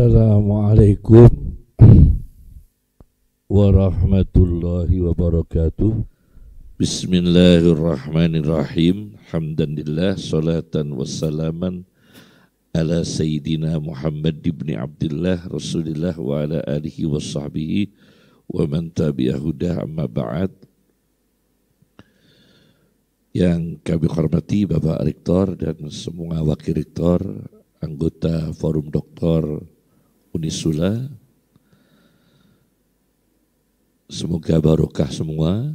Assalamualaikum warahmatullahi wabarakatuh. Bismillahirrahmanirrahim. Hamdanillah salatan wassalaman ala sayyidina Muhammad ibn Abdullah rasulullah wa ala alihi wa sahbihi wa man tabi'ahudah amma ba'd. Yang kami hormati Bapak Rektor dan semua Wakil Rektor, anggota Forum Doktor Unisula. Semoga barokah semua.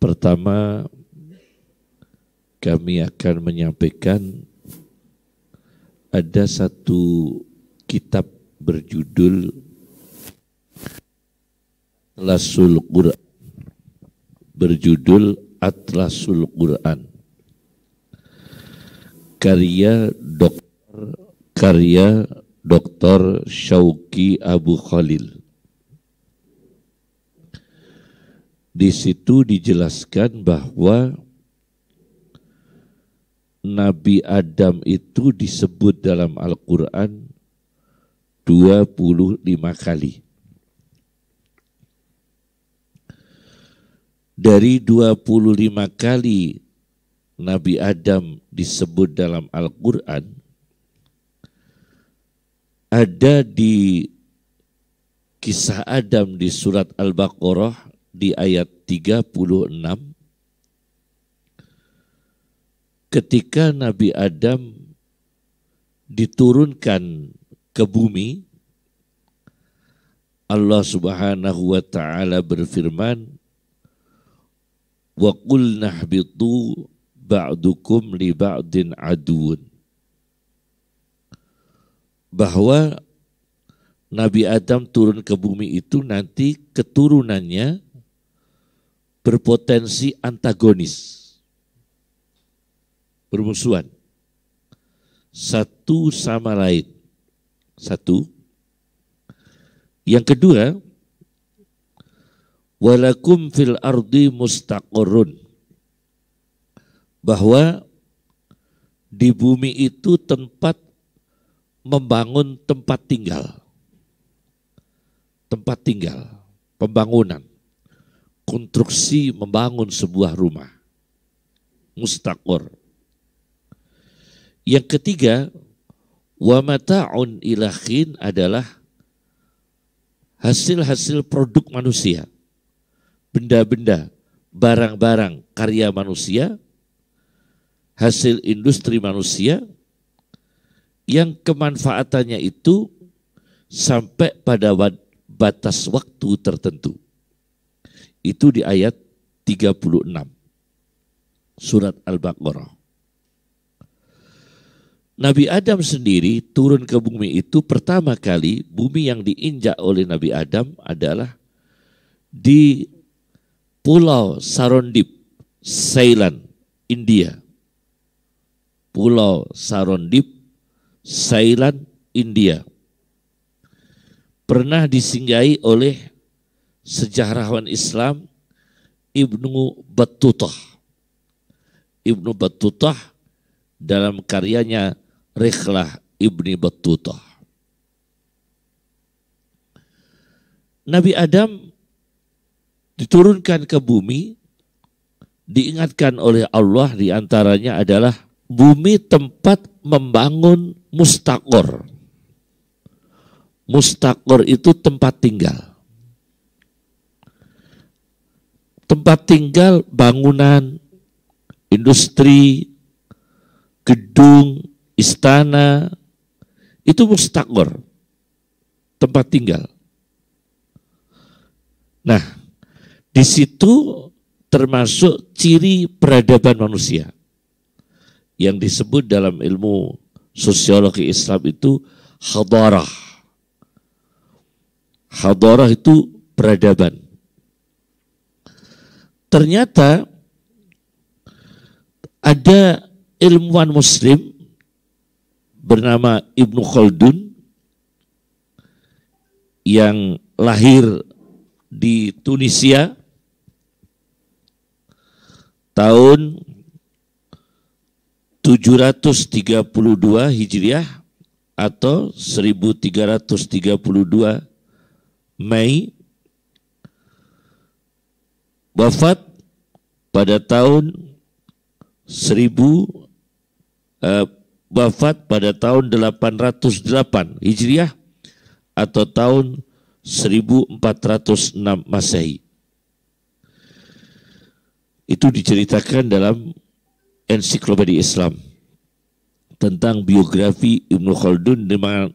Pertama, kami akan menyampaikan ada satu kitab berjudul Atlasul Quran berjudul Atlasul Quran karya Dr karya Dr. Syauki Abu Khalil. Di situ dijelaskan bahwa Nabi Adam itu disebut dalam Al-Quran 25 kali. Dari 25 kali Nabi Adam disebut dalam Al-Quran, ada di kisah Adam di surat Al-Baqarah di ayat 36 ketika Nabi Adam diturunkan ke bumi Allah Subhanahu wa taala berfirman wa qulna ba'dukum li ba'din adun bahwa Nabi Adam turun ke bumi itu nanti keturunannya berpotensi antagonis, bermusuhan, satu sama lain. Satu. Yang kedua, walakum fil ardi mustaqorun, Bahwa di bumi itu tempat membangun tempat tinggal. Tempat tinggal, pembangunan, konstruksi membangun sebuah rumah. Mustaqor. Yang ketiga, wa mata'un ilahin adalah hasil-hasil produk manusia. Benda-benda, barang-barang karya manusia, hasil industri manusia, yang kemanfaatannya itu sampai pada batas waktu tertentu. Itu di ayat 36 surat Al-Baqarah. Nabi Adam sendiri turun ke bumi itu pertama kali bumi yang diinjak oleh Nabi Adam adalah di Pulau Sarondip, Ceylon, India. Pulau Sarondip, Sailan, India. Pernah disinggahi oleh sejarawan Islam Ibnu Battutah. Ibnu Battutah dalam karyanya Rihlah Ibni Battutah. Nabi Adam diturunkan ke bumi diingatkan oleh Allah diantaranya adalah bumi tempat membangun mustakor. Mustakor itu tempat tinggal. Tempat tinggal bangunan, industri, gedung, istana, itu mustakor, tempat tinggal. Nah, di situ termasuk ciri peradaban manusia yang disebut dalam ilmu sosiologi Islam itu hadarah. Hadarah itu peradaban. Ternyata ada ilmuwan muslim bernama Ibnu Khaldun yang lahir di Tunisia tahun 732 Hijriah atau 1332 Mei wafat pada tahun 1000 eh, wafat pada tahun 808 Hijriah atau tahun 1406 Masehi. Itu diceritakan dalam ensiklopedia Islam tentang biografi Ibnu Khaldun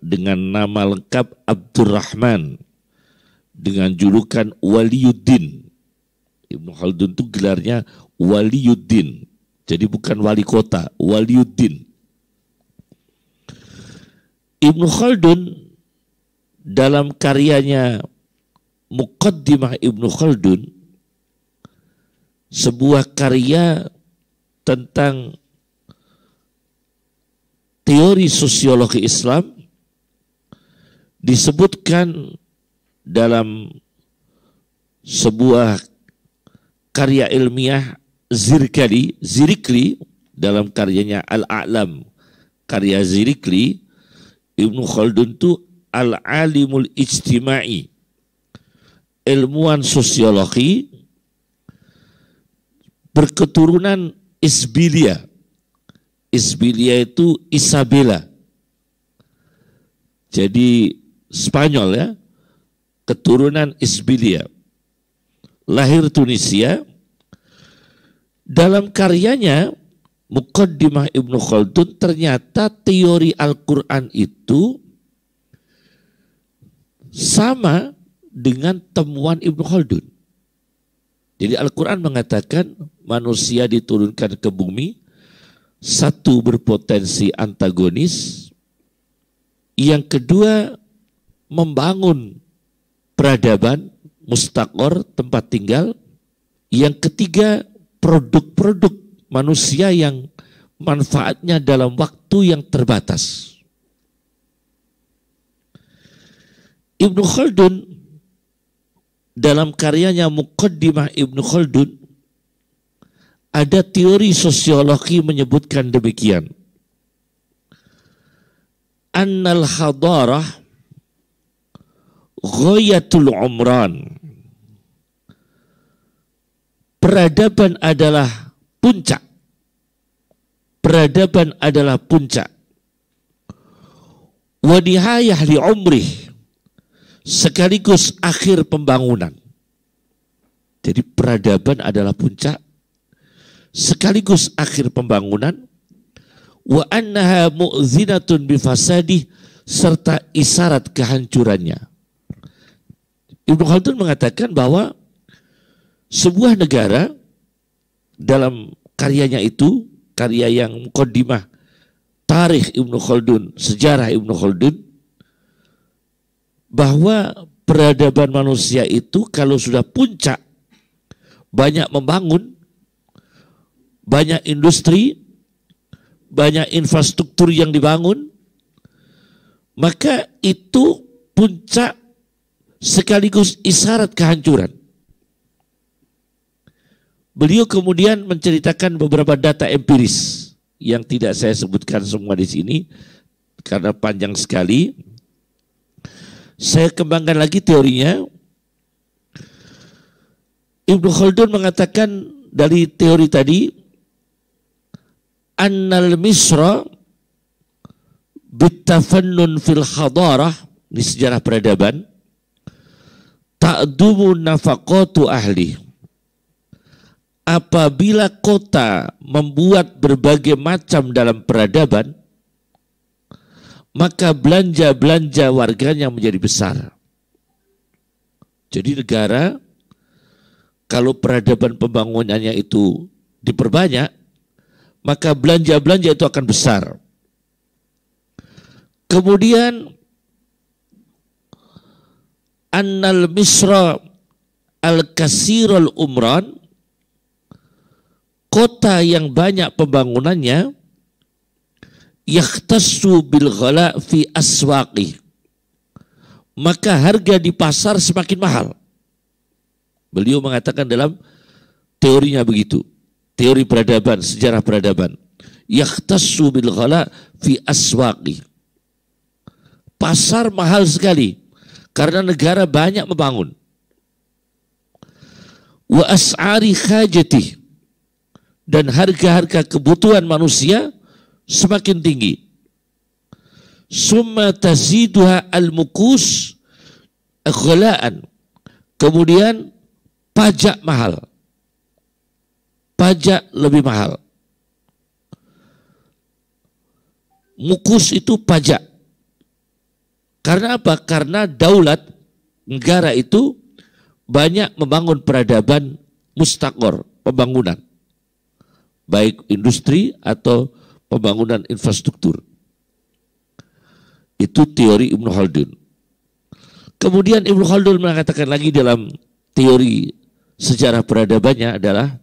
dengan nama lengkap Abdurrahman dengan julukan Waliuddin. Ibnu Khaldun itu gelarnya Waliuddin. Jadi bukan wali kota, Waliuddin. Ibnu Khaldun dalam karyanya Muqaddimah Ibnu Khaldun sebuah karya tentang teori sosiologi Islam disebutkan dalam sebuah karya ilmiah Zirkali, Zirikli dalam karyanya Al-A'lam, karya Zirikli, Ibnu Khaldun itu Al-Alimul Ijtima'i, ilmuwan sosiologi berketurunan Isbilia. Isbilia itu Isabella. Jadi Spanyol ya, keturunan Isbilia. Lahir Tunisia. Dalam karyanya Muqaddimah Ibnu Khaldun ternyata teori Al-Qur'an itu sama dengan temuan Ibnu Khaldun. Jadi Al-Qur'an mengatakan manusia diturunkan ke bumi, satu berpotensi antagonis, yang kedua membangun peradaban, mustakor, tempat tinggal, yang ketiga produk-produk manusia yang manfaatnya dalam waktu yang terbatas. Ibnu Khaldun dalam karyanya Muqaddimah Ibnu Khaldun ada teori sosiologi menyebutkan demikian. Annal hadarah ghayatul umran. Peradaban adalah puncak. Peradaban adalah puncak. Wadihayah li umrih. Sekaligus akhir pembangunan. Jadi peradaban adalah puncak, sekaligus akhir pembangunan wa annaha mu'zinatun bifasadih serta isarat kehancurannya. Ibnu Khaldun mengatakan bahwa sebuah negara dalam karyanya itu, karya yang kodimah, tarikh Ibnu Khaldun, sejarah Ibnu Khaldun, bahwa peradaban manusia itu kalau sudah puncak, banyak membangun, banyak industri, banyak infrastruktur yang dibangun, maka itu puncak sekaligus isyarat kehancuran. Beliau kemudian menceritakan beberapa data empiris yang tidak saya sebutkan semua di sini karena panjang sekali. Saya kembangkan lagi teorinya. Ibnu Khaldun mengatakan dari teori tadi annal misra bitafannun fil hadarah di sejarah peradaban ta'dumu nafaqatu ahli apabila kota membuat berbagai macam dalam peradaban maka belanja-belanja warganya menjadi besar jadi negara kalau peradaban pembangunannya itu diperbanyak maka belanja-belanja itu akan besar. Kemudian annal misra al kasirul umran kota yang banyak pembangunannya yaktasu bil ghala fi aswaqi maka harga di pasar semakin mahal. Beliau mengatakan dalam teorinya begitu teori peradaban, sejarah peradaban. Yakhtassu bil ghala fi aswaqi. Pasar mahal sekali karena negara banyak membangun. Wa as'ari khajati dan harga-harga kebutuhan manusia semakin tinggi. Summa taziduha al-mukus ghalaan. Kemudian pajak mahal pajak lebih mahal. Mukus itu pajak. Karena apa? Karena daulat negara itu banyak membangun peradaban mustakor, pembangunan. Baik industri atau pembangunan infrastruktur. Itu teori Ibn Khaldun. Kemudian Ibn Khaldun mengatakan lagi dalam teori sejarah peradabannya adalah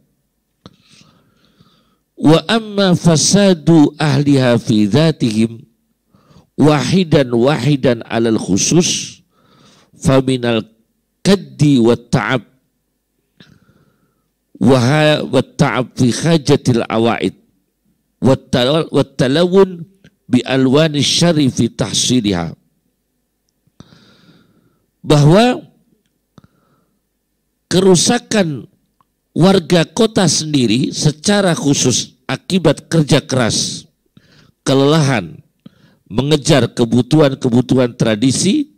Wa amma fasadu ahliha fi dhatihim wahidan wahidan alal khusus faminal kaddi wa ta'ab wa ta'ab fi hajatil awaid wa talawun bi alwani syari fi tahsiliha bahwa kerusakan warga kota sendiri secara khusus akibat kerja keras, kelelahan, mengejar kebutuhan-kebutuhan tradisi,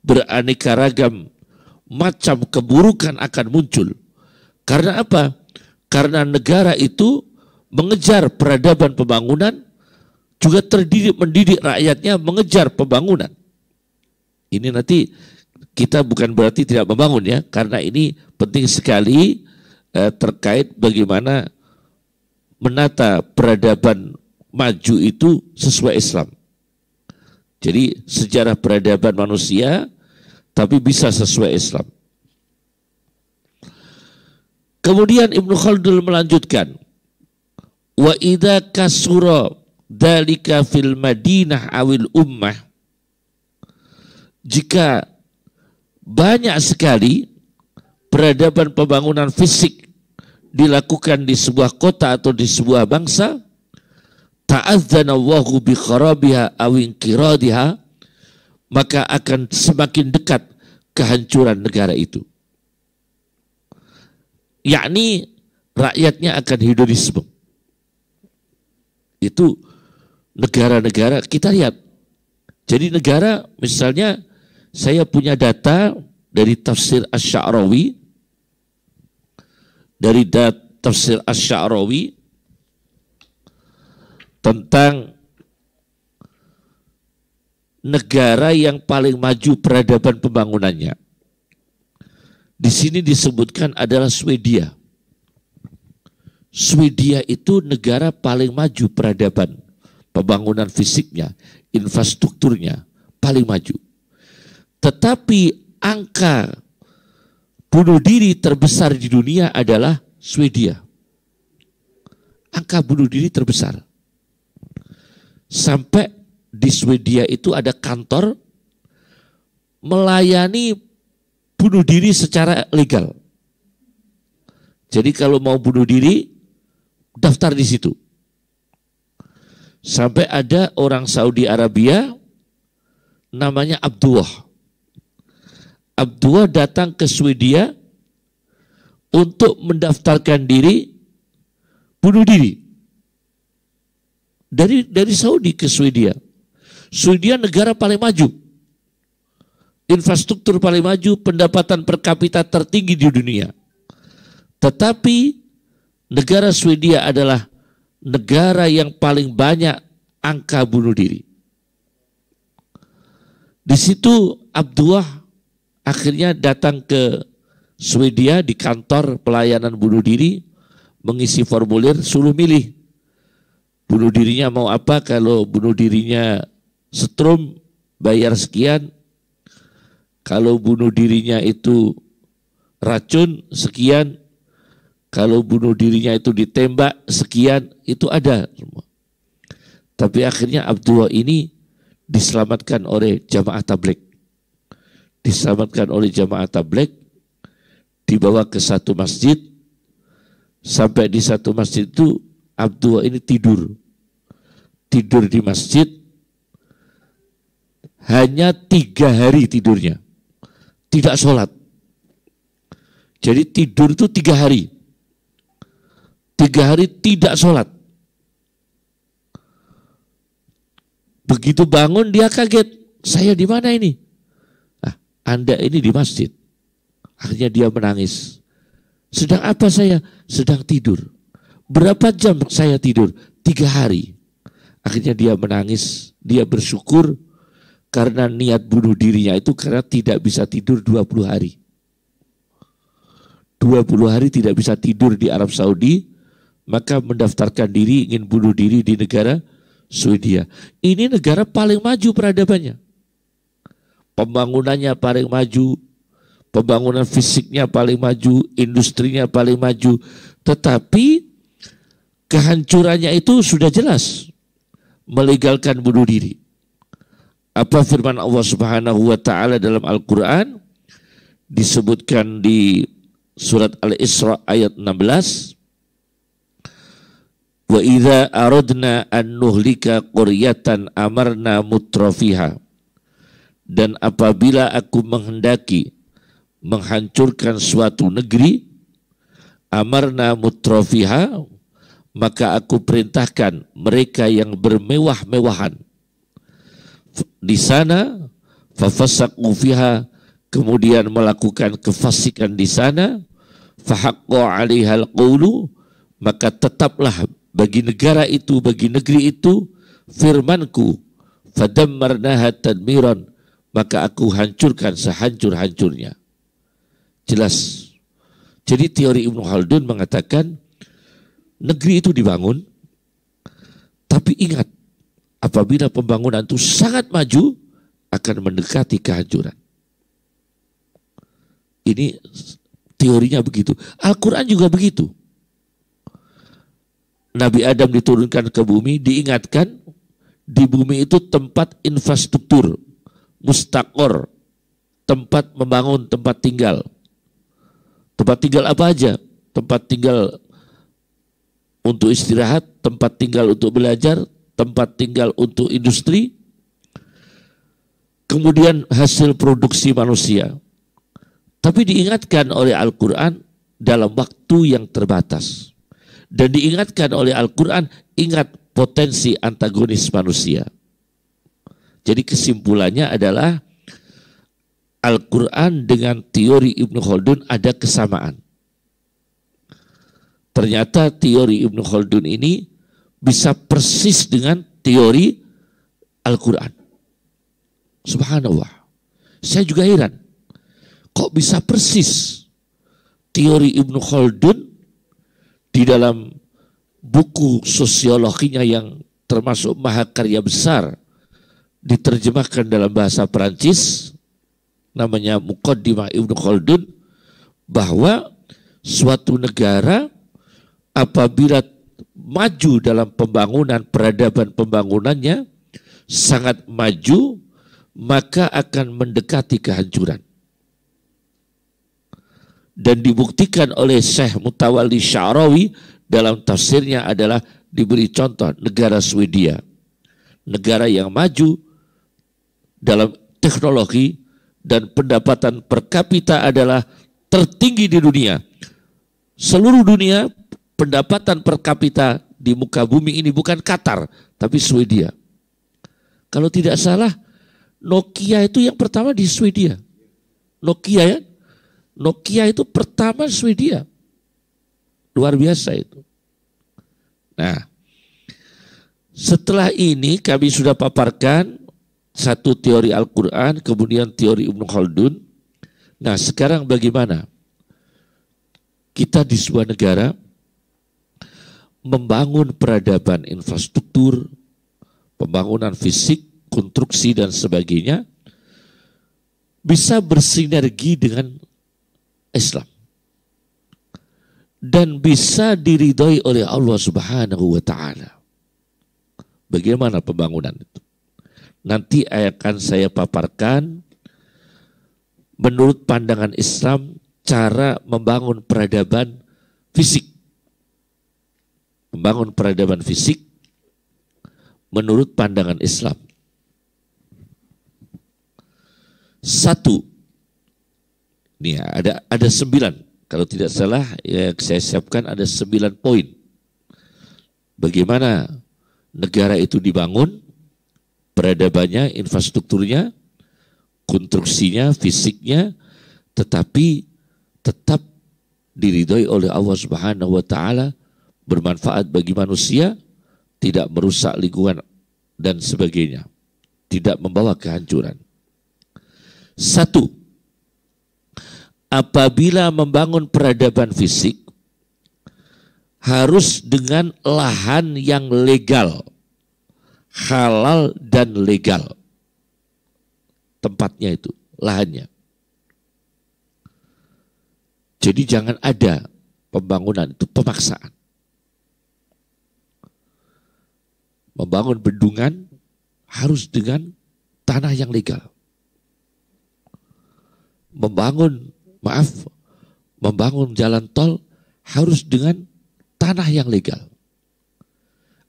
beraneka ragam macam keburukan akan muncul. Karena apa? Karena negara itu mengejar peradaban pembangunan, juga terdidik mendidik rakyatnya mengejar pembangunan. Ini nanti kita bukan berarti tidak membangun ya, karena ini penting sekali eh, terkait bagaimana menata peradaban maju itu sesuai Islam. Jadi sejarah peradaban manusia tapi bisa sesuai Islam. Kemudian Ibnu Khaldun melanjutkan, wa idza kasura dalika fil Madinah awil ummah jika banyak sekali peradaban pembangunan fisik dilakukan di sebuah kota atau di sebuah bangsa, ta'adzanallahu bi kharabiha awin kiradiha, maka akan semakin dekat kehancuran negara itu. Yakni rakyatnya akan hedonisme. Itu negara-negara kita lihat. Jadi negara misalnya saya punya data dari tafsir Asy-Sya'rawi dari tafsir Asy-Sya'rawi tentang negara yang paling maju peradaban pembangunannya. Di sini disebutkan adalah Swedia. Swedia itu negara paling maju peradaban, pembangunan fisiknya, infrastrukturnya paling maju. Tetapi angka bunuh diri terbesar di dunia adalah Swedia. Angka bunuh diri terbesar. Sampai di Swedia itu ada kantor melayani bunuh diri secara legal. Jadi kalau mau bunuh diri, daftar di situ. Sampai ada orang Saudi Arabia namanya Abdullah Abdullah datang ke Swedia untuk mendaftarkan diri bunuh diri dari dari Saudi ke Swedia. Swedia negara paling maju. Infrastruktur paling maju, pendapatan per kapita tertinggi di dunia. Tetapi negara Swedia adalah negara yang paling banyak angka bunuh diri. Di situ Abdullah akhirnya datang ke Swedia di kantor pelayanan bunuh diri mengisi formulir suruh milih bunuh dirinya mau apa kalau bunuh dirinya setrum bayar sekian kalau bunuh dirinya itu racun sekian kalau bunuh dirinya itu ditembak sekian itu ada semua tapi akhirnya Abdullah ini diselamatkan oleh jamaah tablik diselamatkan oleh jamaah tablek dibawa ke satu masjid sampai di satu masjid itu Abdullah ini tidur tidur di masjid hanya tiga hari tidurnya tidak sholat jadi tidur itu tiga hari tiga hari tidak sholat begitu bangun dia kaget saya di mana ini anda ini di masjid. Akhirnya dia menangis. Sedang apa saya? Sedang tidur. Berapa jam saya tidur? Tiga hari. Akhirnya dia menangis. Dia bersyukur karena niat bunuh dirinya itu karena tidak bisa tidur 20 hari. 20 hari tidak bisa tidur di Arab Saudi, maka mendaftarkan diri ingin bunuh diri di negara Swedia. Ini negara paling maju peradabannya pembangunannya paling maju, pembangunan fisiknya paling maju, industrinya paling maju, tetapi kehancurannya itu sudah jelas melegalkan bunuh diri. Apa firman Allah Subhanahu wa taala dalam Al-Qur'an disebutkan di surat Al-Isra ayat 16 Wa idza aradna an nuhlika qaryatan amarna mutrafiha dan apabila aku menghendaki menghancurkan suatu negeri, amarna mutrofiha, maka aku perintahkan mereka yang bermewah-mewahan di sana fafasak ufiha, kemudian melakukan kefasikan di sana fahakku alihal qulu maka tetaplah bagi negara itu bagi negeri itu firmanku fadammarnaha tadmiran maka aku hancurkan sehancur-hancurnya. Jelas. Jadi teori Ibnu Khaldun mengatakan negeri itu dibangun tapi ingat apabila pembangunan itu sangat maju akan mendekati kehancuran. Ini teorinya begitu. Al-Quran juga begitu. Nabi Adam diturunkan ke bumi, diingatkan di bumi itu tempat infrastruktur mustakor, tempat membangun tempat tinggal. Tempat tinggal apa aja? Tempat tinggal untuk istirahat, tempat tinggal untuk belajar, tempat tinggal untuk industri, kemudian hasil produksi manusia. Tapi diingatkan oleh Al-Quran dalam waktu yang terbatas. Dan diingatkan oleh Al-Quran, ingat potensi antagonis manusia. Jadi kesimpulannya adalah Al-Quran dengan teori Ibn Khaldun ada kesamaan. Ternyata teori Ibn Khaldun ini bisa persis dengan teori Al-Quran. Subhanallah. Saya juga heran. Kok bisa persis teori Ibn Khaldun di dalam buku sosiologinya yang termasuk mahakarya besar diterjemahkan dalam bahasa Perancis namanya Muqaddimah Ibnu Khaldun bahwa suatu negara apabila maju dalam pembangunan peradaban pembangunannya sangat maju maka akan mendekati kehancuran dan dibuktikan oleh Syekh Mutawalli Syarawi dalam tafsirnya adalah diberi contoh negara Swedia negara yang maju dalam teknologi dan pendapatan per kapita adalah tertinggi di dunia. Seluruh dunia pendapatan per kapita di muka bumi ini bukan Qatar, tapi Swedia. Kalau tidak salah, Nokia itu yang pertama di Swedia. Nokia ya, Nokia itu pertama Swedia. Luar biasa itu. Nah, setelah ini kami sudah paparkan satu teori Al-Quran, kemudian teori Ibnu Khaldun. Nah sekarang bagaimana? Kita di sebuah negara membangun peradaban infrastruktur, pembangunan fisik, konstruksi dan sebagainya bisa bersinergi dengan Islam dan bisa diridhoi oleh Allah Subhanahu wa taala. Bagaimana pembangunan itu? nanti akan saya paparkan menurut pandangan Islam cara membangun peradaban fisik. Membangun peradaban fisik menurut pandangan Islam. Satu, nih ada ada sembilan. Kalau tidak salah, ya saya siapkan ada sembilan poin. Bagaimana negara itu dibangun, peradabannya, infrastrukturnya, konstruksinya, fisiknya, tetapi tetap diridhoi oleh Allah Subhanahu wa taala, bermanfaat bagi manusia, tidak merusak lingkungan dan sebagainya, tidak membawa kehancuran. Satu, apabila membangun peradaban fisik harus dengan lahan yang legal halal dan legal tempatnya itu, lahannya. Jadi jangan ada pembangunan itu pemaksaan. Membangun bendungan harus dengan tanah yang legal. Membangun, maaf, membangun jalan tol harus dengan tanah yang legal.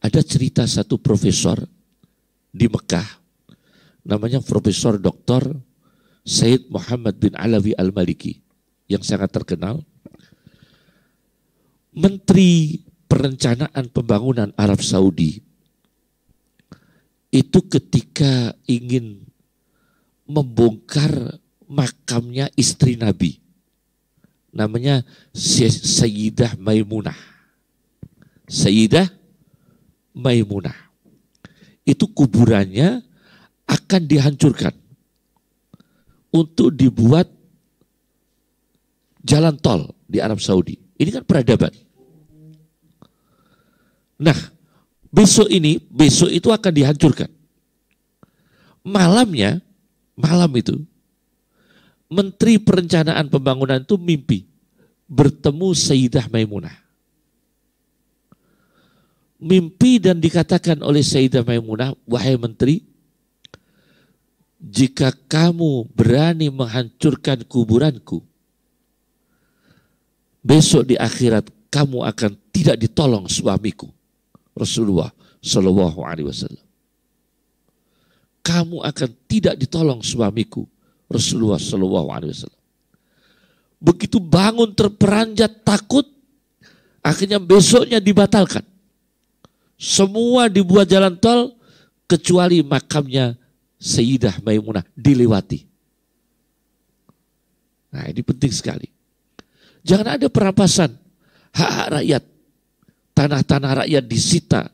Ada cerita satu profesor di Mekah, namanya Profesor Dr. Said Muhammad bin Alawi Al-Maliki yang sangat terkenal. Menteri Perencanaan Pembangunan Arab Saudi itu ketika ingin membongkar makamnya istri Nabi. Namanya Sayyidah Maimunah. Sayyidah Maimunah. Itu kuburannya akan dihancurkan untuk dibuat jalan tol di Arab Saudi. Ini kan peradaban. Nah, besok ini, besok itu akan dihancurkan. Malamnya, malam itu, Menteri Perencanaan Pembangunan itu mimpi bertemu Sayyidah Maimunah mimpi dan dikatakan oleh Sayyidah Maimunah, wahai menteri, jika kamu berani menghancurkan kuburanku, besok di akhirat kamu akan tidak ditolong suamiku. Rasulullah Shallallahu Alaihi Wasallam. Kamu akan tidak ditolong suamiku. Rasulullah Shallallahu Alaihi Wasallam. Begitu bangun terperanjat takut, akhirnya besoknya dibatalkan. Semua dibuat jalan tol kecuali makamnya Sayyidah Maimunah dilewati. Nah ini penting sekali. Jangan ada perampasan hak-hak rakyat. Tanah-tanah rakyat disita,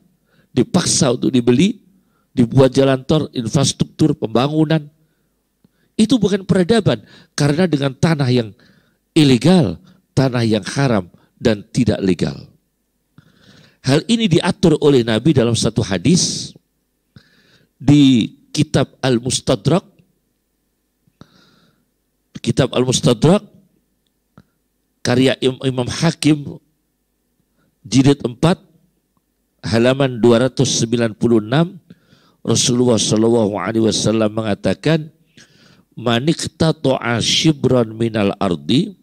dipaksa untuk dibeli, dibuat jalan tol, infrastruktur, pembangunan. Itu bukan peradaban karena dengan tanah yang ilegal, tanah yang haram dan tidak legal. Hal ini diatur oleh Nabi dalam satu hadis di kitab Al-Mustadrak. Kitab Al-Mustadrak karya Imam Hakim jilid 4 halaman 296 Rasulullah Shallallahu alaihi wasallam mengatakan manikta to'a ashibron minal ardi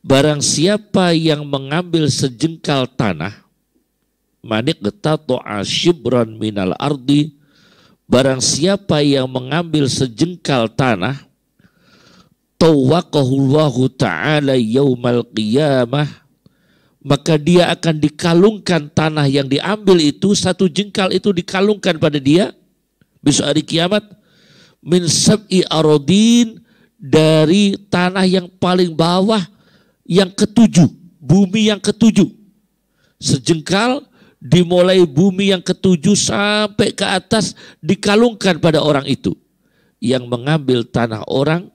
Barang siapa yang mengambil sejengkal tanah, manik getato'a shibran minal ardi, barang siapa yang mengambil sejengkal tanah, tawakahullahu ta'ala yaumal qiyamah, maka dia akan dikalungkan tanah yang diambil itu, satu jengkal itu dikalungkan pada dia, besok hari kiamat, min sab'i arodin, dari tanah yang paling bawah, yang ketujuh, bumi yang ketujuh. Sejengkal dimulai bumi yang ketujuh sampai ke atas dikalungkan pada orang itu yang mengambil tanah orang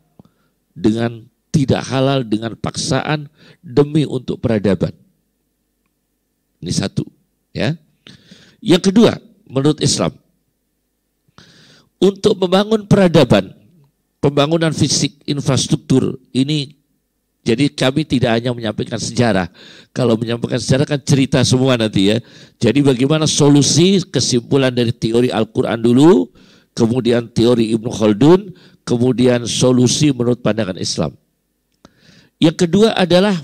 dengan tidak halal dengan paksaan demi untuk peradaban. Ini satu, ya. Yang kedua, menurut Islam untuk membangun peradaban, pembangunan fisik, infrastruktur ini jadi kami tidak hanya menyampaikan sejarah. Kalau menyampaikan sejarah kan cerita semua nanti ya. Jadi bagaimana solusi kesimpulan dari teori Al-Quran dulu, kemudian teori Ibnu Khaldun, kemudian solusi menurut pandangan Islam. Yang kedua adalah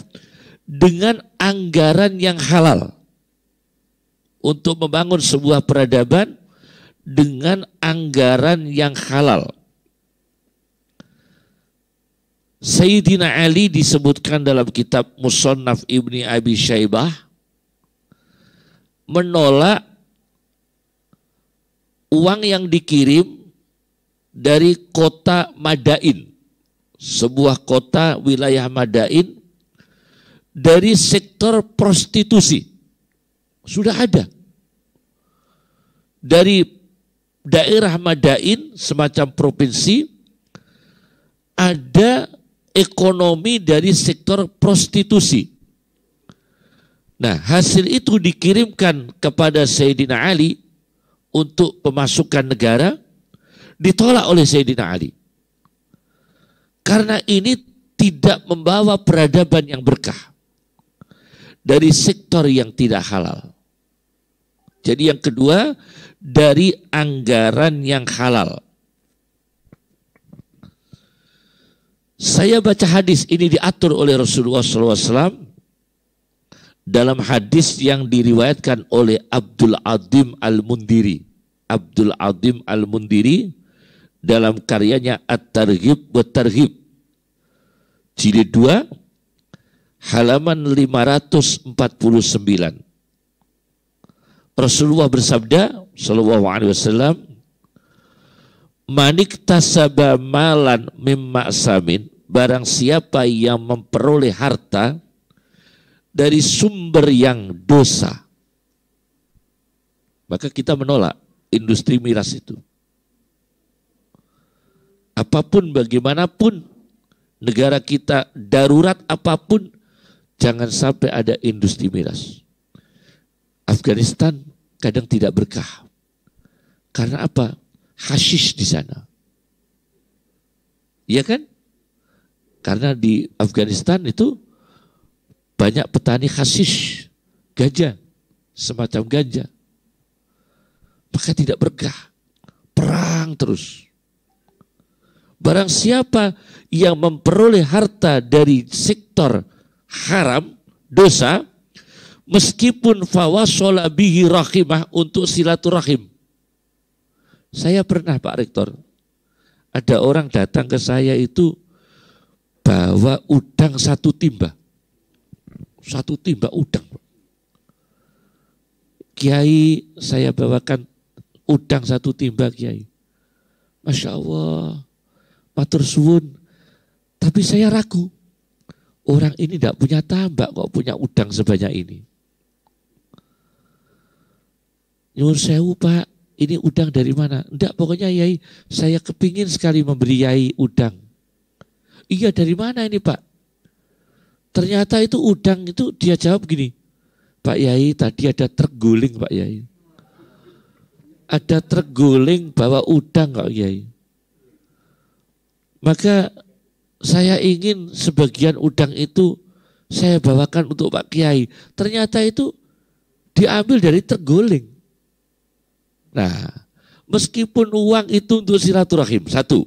dengan anggaran yang halal untuk membangun sebuah peradaban dengan anggaran yang halal. Sayyidina Ali disebutkan dalam kitab Musonnaf Ibni Abi Syaibah menolak uang yang dikirim dari kota Madain, sebuah kota wilayah Madain dari sektor prostitusi. Sudah ada. Dari daerah Madain semacam provinsi ada ekonomi dari sektor prostitusi. Nah, hasil itu dikirimkan kepada Sayyidina Ali untuk pemasukan negara, ditolak oleh Sayyidina Ali. Karena ini tidak membawa peradaban yang berkah dari sektor yang tidak halal. Jadi yang kedua, dari anggaran yang halal. Saya baca hadis ini diatur oleh Rasulullah SAW dalam hadis yang diriwayatkan oleh Abdul Adim Al-Mundiri. Abdul Adim Al-Mundiri dalam karyanya At-Targhib wa Targhib. Jilid 2 halaman 549. Rasulullah bersabda sallallahu alaihi wasallam Manik tasaba malan mimma samin. Barang siapa yang memperoleh harta dari sumber yang dosa. Maka kita menolak industri miras itu. Apapun bagaimanapun negara kita darurat apapun jangan sampai ada industri miras. Afghanistan kadang tidak berkah. Karena apa? hashish di sana. Iya kan? Karena di Afghanistan itu banyak petani hashish, gajah, semacam gajah. Maka tidak berkah. Perang terus. Barang siapa yang memperoleh harta dari sektor haram, dosa, meskipun fawasola bihi rahimah untuk silaturahim. Saya pernah Pak Rektor, ada orang datang ke saya itu bawa udang satu timba. Satu timba udang. Kiai, saya bawakan udang satu timba Kiai. Masya Allah, matur suwun. Tapi saya ragu, orang ini tidak punya tambak kok punya udang sebanyak ini. Nyur sewu Pak, ini udang dari mana? Enggak, pokoknya Yai, saya kepingin sekali memberi Yai udang. Iya, dari mana ini Pak? Ternyata itu udang itu dia jawab gini, Pak Yai tadi ada terguling Pak Yai. Ada terguling bawa udang Pak Yai. Maka saya ingin sebagian udang itu saya bawakan untuk Pak Kiai. Ternyata itu diambil dari terguling. Nah, meskipun uang itu untuk silaturahim, satu.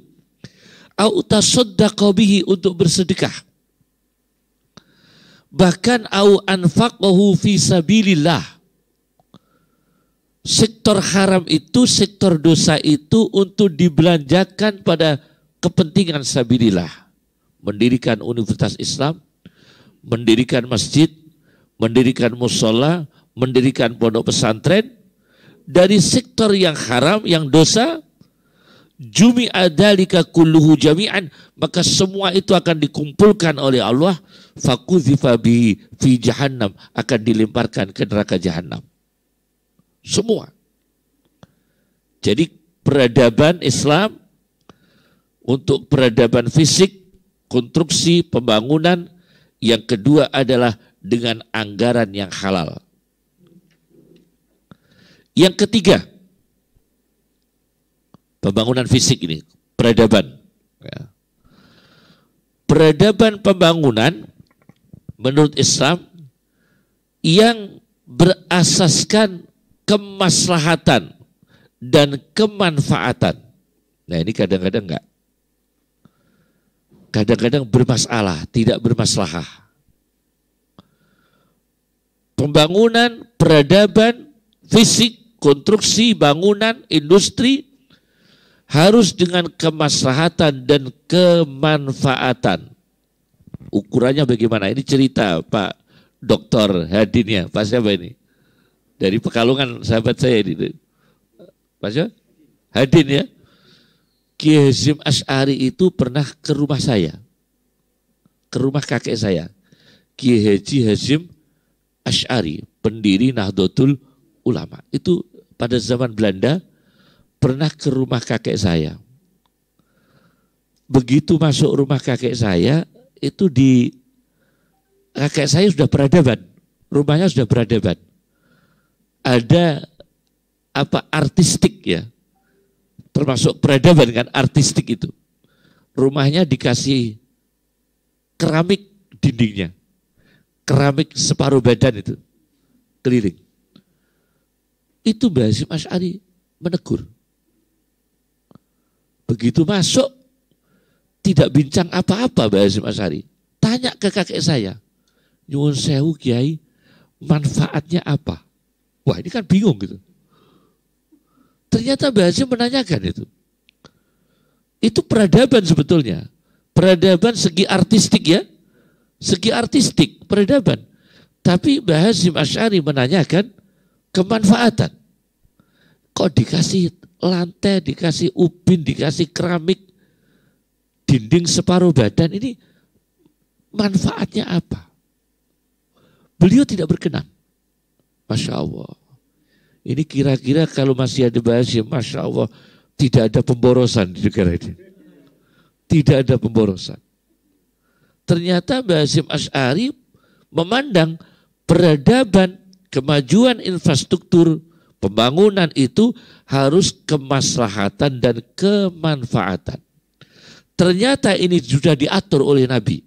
auta sodakobihi untuk bersedekah. Bahkan au anfaqahu fi sabilillah. Sektor haram itu, sektor dosa itu untuk dibelanjakan pada kepentingan sabilillah. Mendirikan universitas Islam, mendirikan masjid, mendirikan musola, mendirikan pondok pesantren, dari sektor yang haram, yang dosa, jumi adalika kulluhu jami'an, maka semua itu akan dikumpulkan oleh Allah, fakuzifa bihi fi jahannam, akan dilemparkan ke neraka jahannam. Semua. Jadi peradaban Islam untuk peradaban fisik, konstruksi, pembangunan, yang kedua adalah dengan anggaran yang halal. Yang ketiga, pembangunan fisik ini, peradaban. Ya. Peradaban pembangunan menurut Islam yang berasaskan kemaslahatan dan kemanfaatan. Nah ini kadang-kadang enggak. Kadang-kadang bermasalah, tidak bermaslahah. Pembangunan, peradaban, fisik konstruksi, bangunan, industri harus dengan kemaslahatan dan kemanfaatan. Ukurannya bagaimana? Ini cerita Pak Dokter Hadin ya, Pak siapa ini? Dari Pekalongan sahabat saya ini. Pak siapa? Hadin ya. Kiai Ash'ari itu pernah ke rumah saya. Ke rumah kakek saya. Kiai Hazim Ash'ari, pendiri Nahdlatul Ulama. Itu pada zaman Belanda pernah ke rumah kakek saya. Begitu masuk rumah kakek saya, itu di kakek saya sudah peradaban, rumahnya sudah peradaban. Ada apa artistik ya, termasuk peradaban kan artistik itu. Rumahnya dikasih keramik dindingnya, keramik separuh badan itu keliling itu bahasim Hasim Ash'ari menegur. Begitu masuk, tidak bincang apa-apa bahasim Hasim Ash'ari. Tanya ke kakek saya, Nyuwun Sewu Kiai, manfaatnya apa? Wah ini kan bingung gitu. Ternyata bahasim menanyakan itu. Itu peradaban sebetulnya. Peradaban segi artistik ya. Segi artistik, peradaban. Tapi Mbah Hasim Ash'ari menanyakan, kemanfaatan. Kok dikasih lantai, dikasih ubin, dikasih keramik, dinding separuh badan ini manfaatnya apa? Beliau tidak berkenan. Masya Allah. Ini kira-kira kalau masih ada bahasa, Masya Allah, tidak ada pemborosan di negara ini. Tidak ada pemborosan. Ternyata Mbak Hasim Ash'ari memandang peradaban kemajuan infrastruktur pembangunan itu harus kemaslahatan dan kemanfaatan. Ternyata ini sudah diatur oleh Nabi.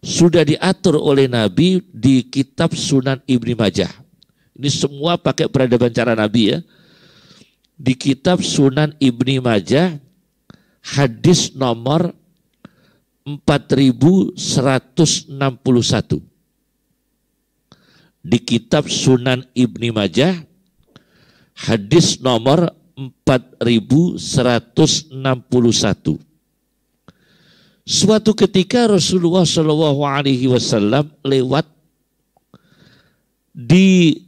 Sudah diatur oleh Nabi di kitab Sunan Ibni Majah. Ini semua pakai peradaban cara Nabi ya. Di kitab Sunan Ibni Majah hadis nomor 4161 di kitab Sunan Ibni Majah hadis nomor 4161. Suatu ketika Rasulullah Shallallahu alaihi wasallam lewat di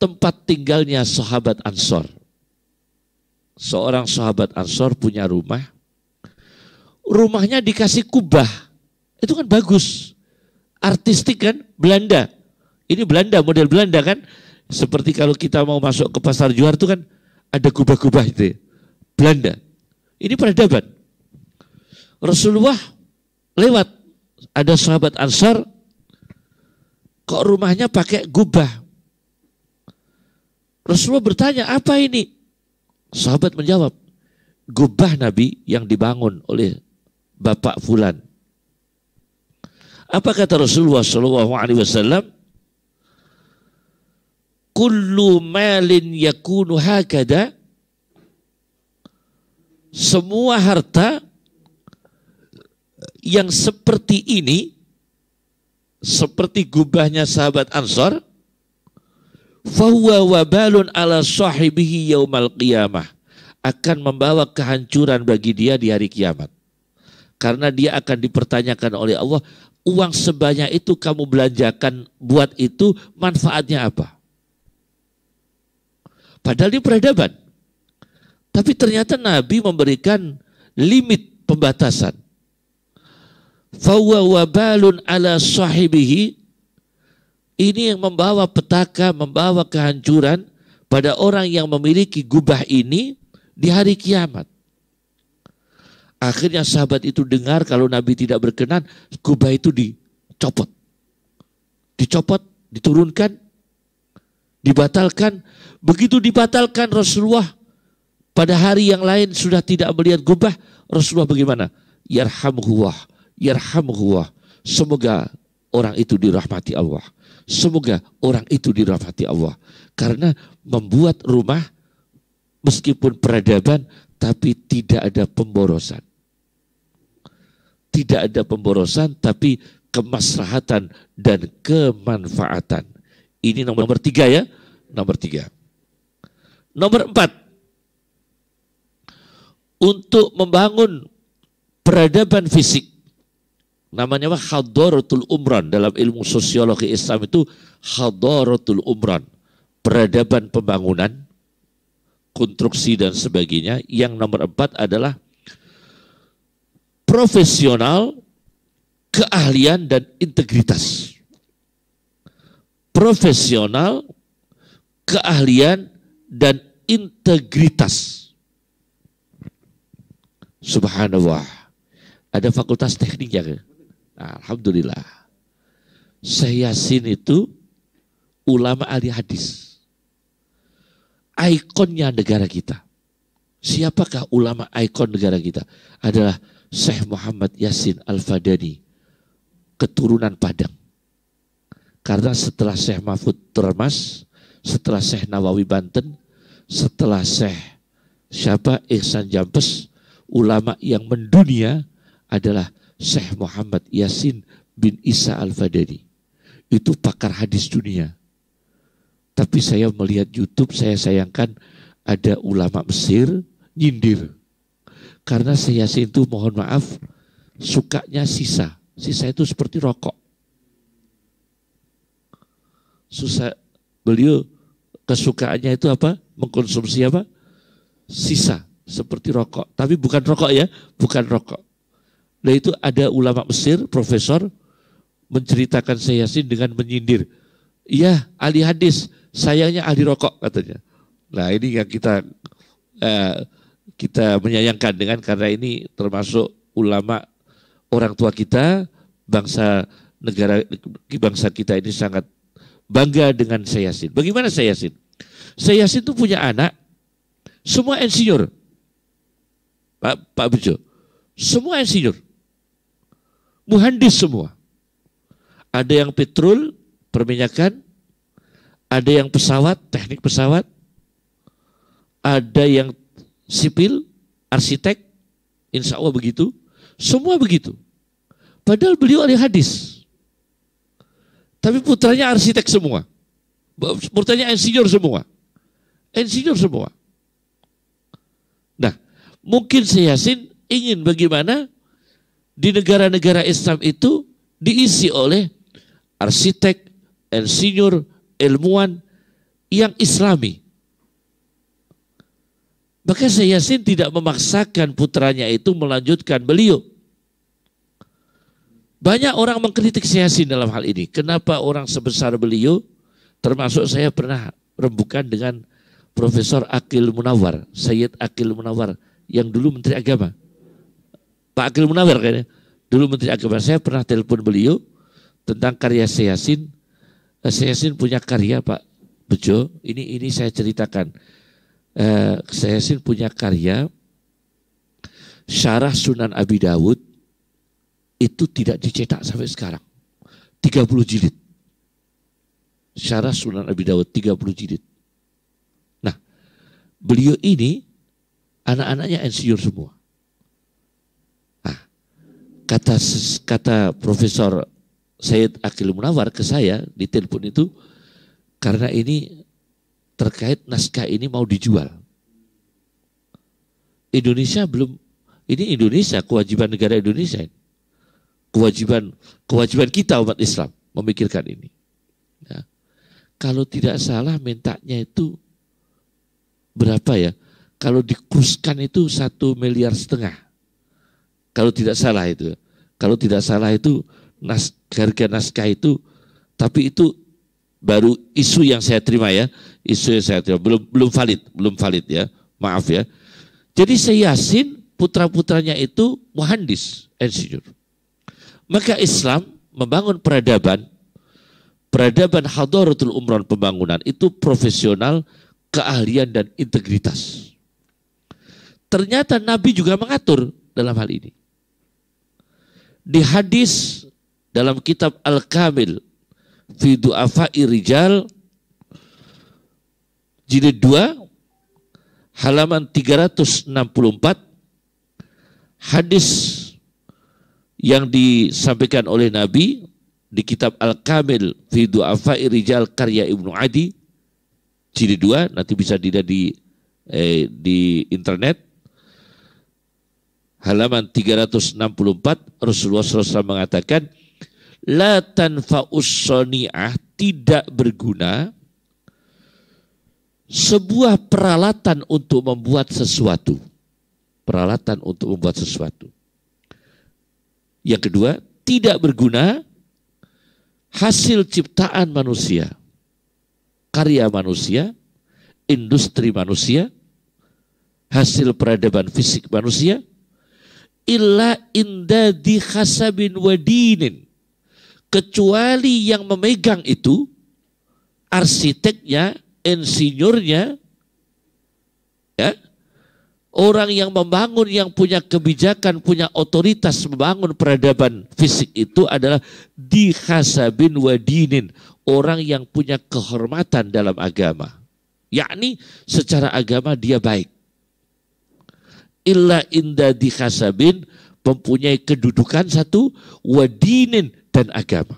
tempat tinggalnya sahabat Ansor. Seorang sahabat Ansor punya rumah. Rumahnya dikasih kubah. Itu kan bagus. Artistik kan Belanda. Ini Belanda, model Belanda kan. Seperti kalau kita mau masuk ke pasar juar itu kan ada gubah-gubah itu. Ya. Belanda. Ini peradaban. Rasulullah lewat. Ada sahabat Ansar. Kok rumahnya pakai gubah? Rasulullah bertanya, apa ini? Sahabat menjawab, gubah Nabi yang dibangun oleh Bapak Fulan. Apa kata Rasulullah Shallallahu Alaihi Wasallam? kullu malin yakunu hakada semua harta yang seperti ini seperti gubahnya sahabat Ansor fahuwa wabalun ala sahibihi yaumal qiyamah akan membawa kehancuran bagi dia di hari kiamat karena dia akan dipertanyakan oleh Allah uang sebanyak itu kamu belanjakan buat itu manfaatnya apa Padahal ini peradaban. Tapi ternyata Nabi memberikan limit pembatasan. Fawwa wabalun ala sahibihi. Ini yang membawa petaka, membawa kehancuran pada orang yang memiliki gubah ini di hari kiamat. Akhirnya sahabat itu dengar kalau Nabi tidak berkenan, gubah itu dicopot. Dicopot, diturunkan, dibatalkan. Begitu dibatalkan Rasulullah pada hari yang lain sudah tidak melihat gubah. Rasulullah bagaimana? Yarhamullah, yarhamullah. Semoga orang itu dirahmati Allah. Semoga orang itu dirahmati Allah. Karena membuat rumah meskipun peradaban tapi tidak ada pemborosan. Tidak ada pemborosan tapi kemaslahatan dan kemanfaatan. Ini nomor, nomor tiga ya. Nomor tiga. Nomor empat. Untuk membangun peradaban fisik. Namanya apa? Hadaratul Umran. Dalam ilmu sosiologi Islam itu Hadaratul Umran. Peradaban pembangunan, konstruksi dan sebagainya. Yang nomor empat adalah profesional, keahlian dan integritas profesional, keahlian, dan integritas. Subhanallah. Ada fakultas tekniknya. Nah, Alhamdulillah. Saya Yasin itu ulama ahli hadis. Ikonnya negara kita. Siapakah ulama ikon negara kita? Adalah Syekh Muhammad Yasin Al-Fadani. Keturunan Padang karena setelah Syekh Mahfud Termas, setelah Syekh Nawawi Banten, setelah Syekh Syaba Ihsan Jampes, ulama yang mendunia adalah Syekh Muhammad Yasin bin Isa al fadadi Itu pakar hadis dunia. Tapi saya melihat YouTube, saya sayangkan ada ulama Mesir nyindir. Karena saya itu mohon maaf, sukanya sisa. Sisa itu seperti rokok susah beliau kesukaannya itu apa? Mengkonsumsi apa? Sisa seperti rokok, tapi bukan rokok ya, bukan rokok. Nah itu ada ulama Mesir, profesor menceritakan saya sih dengan menyindir. Iya, ahli hadis, sayangnya ahli rokok katanya. Nah ini yang kita eh, kita menyayangkan dengan karena ini termasuk ulama orang tua kita, bangsa negara bangsa kita ini sangat bangga dengan saya Yasin. Bagaimana saya Yasin? Saya Yasin itu punya anak, semua insinyur. Pak, Pak Bejo, semua insinyur. Muhandis semua. Ada yang petrol, perminyakan, ada yang pesawat, teknik pesawat, ada yang sipil, arsitek, insya Allah begitu. Semua begitu. Padahal beliau ada hadis. Tapi putranya arsitek semua. Putranya insinyur semua. Insinyur semua. Nah, mungkin si Yasin ingin bagaimana di negara-negara Islam itu diisi oleh arsitek, insinyur, ilmuwan yang islami. Maka Yasin tidak memaksakan putranya itu melanjutkan beliau. Banyak orang mengkritik Yasin dalam hal ini. Kenapa orang sebesar beliau, termasuk saya pernah rembukan dengan Profesor Akil Munawar, Sayyid Akil Munawar, yang dulu Menteri Agama. Pak Akil Munawar kayaknya. Dulu Menteri Agama saya pernah telepon beliau tentang karya Syekh Yasin eh, punya karya Pak Bejo, ini ini saya ceritakan. Eh, Yasin punya karya Syarah Sunan Abi Dawud itu tidak dicetak sampai sekarang. 30 jilid. Syarah Sunan Abi Dawud 30 jilid. Nah, beliau ini anak-anaknya insinyur semua. Nah, kata kata Profesor Said Akil Munawar ke saya di telepon itu karena ini terkait naskah ini mau dijual. Indonesia belum ini Indonesia kewajiban negara Indonesia. Ini kewajiban kewajiban kita umat Islam memikirkan ini. Ya. Kalau tidak salah mintanya itu berapa ya? Kalau dikuskan itu satu miliar setengah. Kalau tidak salah itu. Ya. Kalau tidak salah itu nas, harga naskah itu tapi itu baru isu yang saya terima ya. Isu yang saya terima belum belum valid, belum valid ya. Maaf ya. Jadi saya Yasin putra-putranya itu muhandis, insinyur. Maka Islam membangun peradaban, peradaban hadaratul umron pembangunan itu profesional, keahlian dan integritas. Ternyata Nabi juga mengatur dalam hal ini. Di hadis dalam kitab Al-Kamil fi du'afai rijal jilid 2 halaman 364 hadis yang disampaikan oleh Nabi di kitab Al-Kamil fi Du'afa Irijal karya Ibnu Adi jilid dua nanti bisa dilihat di eh, di internet halaman 364 Rasulullah SAW mengatakan la tanfa'us soni'ah tidak berguna sebuah peralatan untuk membuat sesuatu peralatan untuk membuat sesuatu yang kedua, tidak berguna hasil ciptaan manusia, karya manusia, industri manusia, hasil peradaban fisik manusia, illa inda dihasabin wadinin. Kecuali yang memegang itu, arsiteknya, insinyurnya, ya, Orang yang membangun, yang punya kebijakan, punya otoritas membangun peradaban fisik itu adalah dihasabin wadinin. Orang yang punya kehormatan dalam agama. Yakni secara agama dia baik. Illa inda dihasabin mempunyai kedudukan satu wadinin dan agama.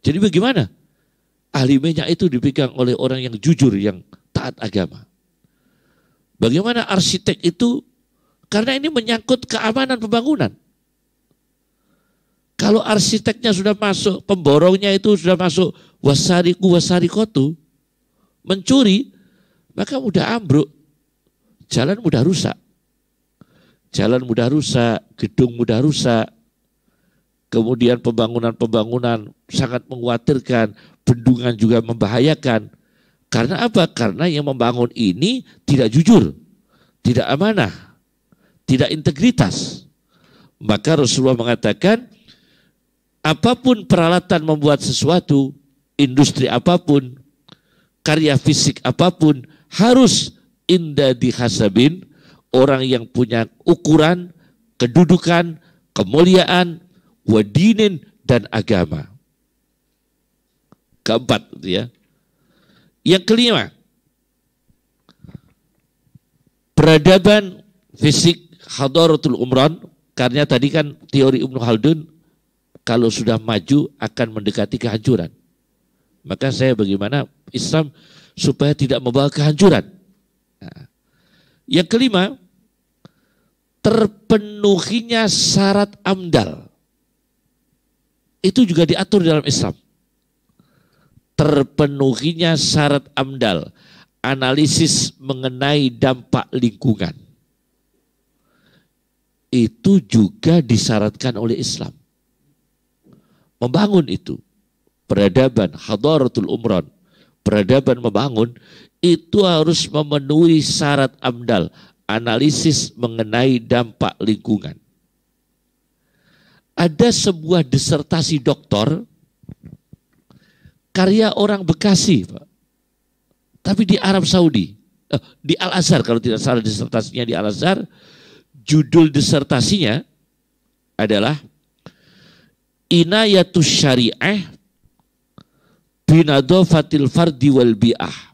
Jadi bagaimana? Ahli minyak itu dipegang oleh orang yang jujur, yang taat agama. Bagaimana arsitek itu? Karena ini menyangkut keamanan pembangunan. Kalau arsiteknya sudah masuk, pemborongnya itu sudah masuk wasariku wasarikotu, mencuri, maka mudah ambruk. Jalan mudah rusak. Jalan mudah rusak, gedung mudah rusak. Kemudian pembangunan-pembangunan sangat mengkhawatirkan, bendungan juga membahayakan. Karena apa? Karena yang membangun ini tidak jujur, tidak amanah, tidak integritas. Maka Rasulullah mengatakan, apapun peralatan membuat sesuatu, industri apapun, karya fisik apapun, harus indah dihasabin, orang yang punya ukuran, kedudukan, kemuliaan, wadinin, dan agama. Keempat, gitu ya. Yang kelima, peradaban fisik hadaratul umran karena tadi kan teori Ibnu Khaldun kalau sudah maju akan mendekati kehancuran. Maka saya bagaimana Islam supaya tidak membawa kehancuran. Nah. Yang kelima, terpenuhinya syarat amdal. Itu juga diatur dalam Islam terpenuhinya syarat AMDAL, analisis mengenai dampak lingkungan. Itu juga disyaratkan oleh Islam. Membangun itu, peradaban, hadaratul umron, peradaban membangun, itu harus memenuhi syarat AMDAL, analisis mengenai dampak lingkungan. Ada sebuah disertasi doktor karya orang Bekasi, Pak. Tapi di Arab Saudi, eh, di Al Azhar kalau tidak salah disertasinya di Al Azhar, judul disertasinya adalah Inayatus Syariah Binadofatil Fardi wal Bi'ah.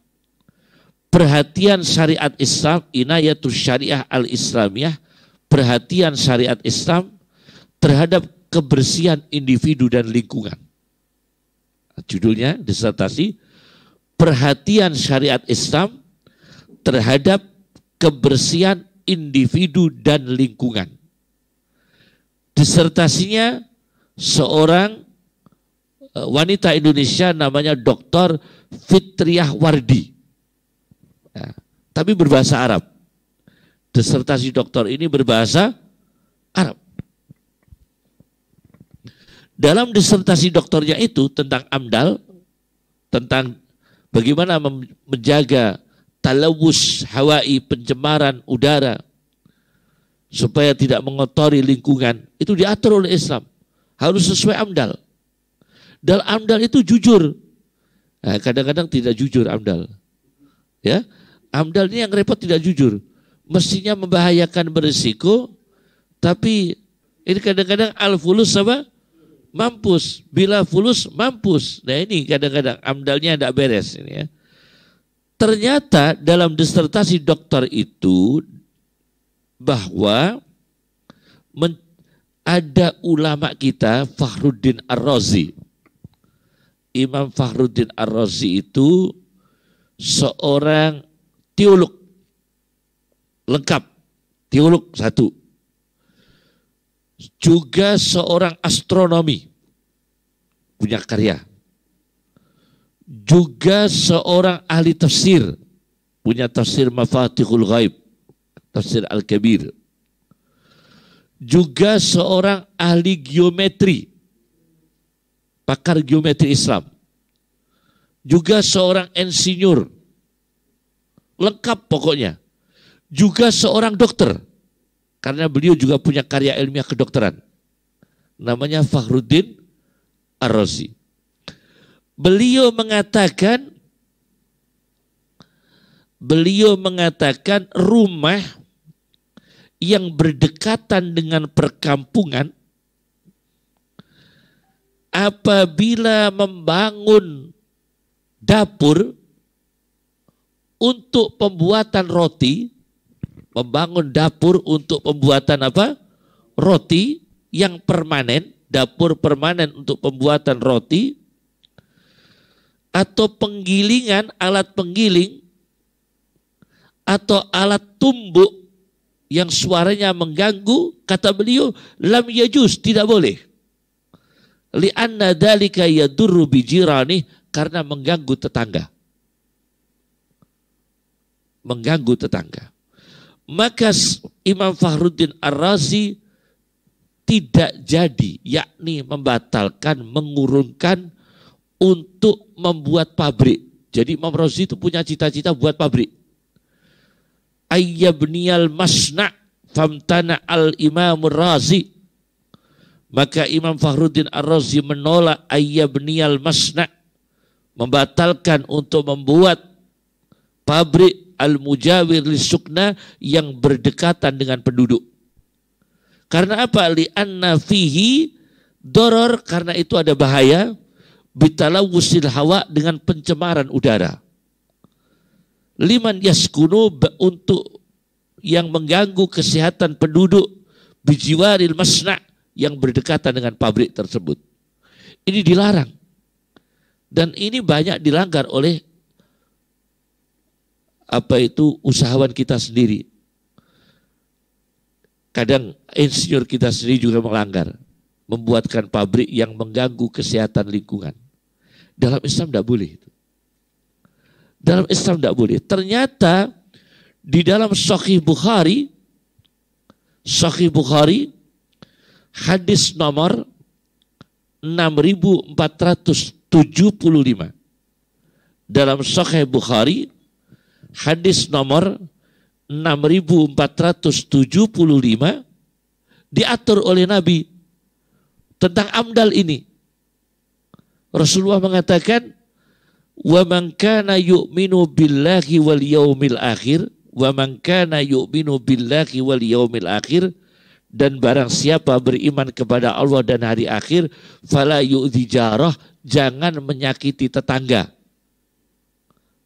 Perhatian syariat Islam, Inayatus Syariah al-Islamiyah, perhatian syariat Islam terhadap kebersihan individu dan lingkungan. Judulnya disertasi Perhatian Syariat Islam terhadap kebersihan individu dan lingkungan. Disertasinya seorang e, wanita Indonesia namanya Dr. Fitriah Wardi. Ya, tapi berbahasa Arab. Disertasi dokter ini berbahasa Arab. Dalam disertasi doktornya itu tentang amdal, tentang bagaimana menjaga talawus hawai pencemaran udara supaya tidak mengotori lingkungan itu diatur oleh Islam harus sesuai amdal dan amdal itu jujur kadang eh, kadang-kadang tidak jujur amdal ya amdal ini yang repot tidak jujur mestinya membahayakan berisiko tapi ini kadang-kadang al-fulus sama mampus, bila fulus mampus. Nah ini kadang-kadang amdalnya tidak beres ini ya. Ternyata dalam disertasi dokter itu bahwa ada ulama kita Fahruddin Ar-Razi. Imam Fahruddin Ar-Razi itu seorang teolog lengkap, teolog satu, juga seorang astronomi punya karya. Juga seorang ahli tafsir punya tafsir Mafatihul Ghaib, tafsir Al-Kabir. Juga seorang ahli geometri, pakar geometri Islam. Juga seorang insinyur, lengkap pokoknya. Juga seorang dokter karena beliau juga punya karya ilmiah kedokteran. Namanya Fahruddin Ar-Razi. Beliau mengatakan beliau mengatakan rumah yang berdekatan dengan perkampungan apabila membangun dapur untuk pembuatan roti membangun dapur untuk pembuatan apa? Roti yang permanen, dapur permanen untuk pembuatan roti atau penggilingan alat penggiling atau alat tumbuk yang suaranya mengganggu kata beliau lam yajus tidak boleh anna dalika yadurru bijirani karena mengganggu tetangga mengganggu tetangga maka Imam Fahruddin Ar-Razi tidak jadi, yakni membatalkan, mengurungkan untuk membuat pabrik. Jadi Imam Razi itu punya cita-cita buat pabrik. Ayyabniyal masna famtana al Imam Razi. Maka Imam Fahruddin Ar-Razi menolak ayyabniyal masna membatalkan untuk membuat pabrik al-mujawir sukna yang berdekatan dengan penduduk. Karena apa? anna fihi doror karena itu ada bahaya bitalawusil hawa dengan pencemaran udara. Liman yaskunu untuk yang mengganggu kesehatan penduduk bijiwaril masna yang berdekatan dengan pabrik tersebut. Ini dilarang. Dan ini banyak dilanggar oleh apa itu usahawan kita sendiri. Kadang insinyur kita sendiri juga melanggar, membuatkan pabrik yang mengganggu kesehatan lingkungan. Dalam Islam tidak boleh Dalam Islam tidak boleh. Ternyata di dalam Sahih Bukhari, Sahih Bukhari, hadis nomor 6475. Dalam Sahih Bukhari, hadis nomor 6475 diatur oleh Nabi tentang amdal ini. Rasulullah mengatakan, "Wa man kana yu'minu billahi wal yaumil akhir, wa man kana yu'minu billahi wal yaumil akhir." dan barang siapa beriman kepada Allah dan hari akhir fala yu'dhi jarah jangan menyakiti tetangga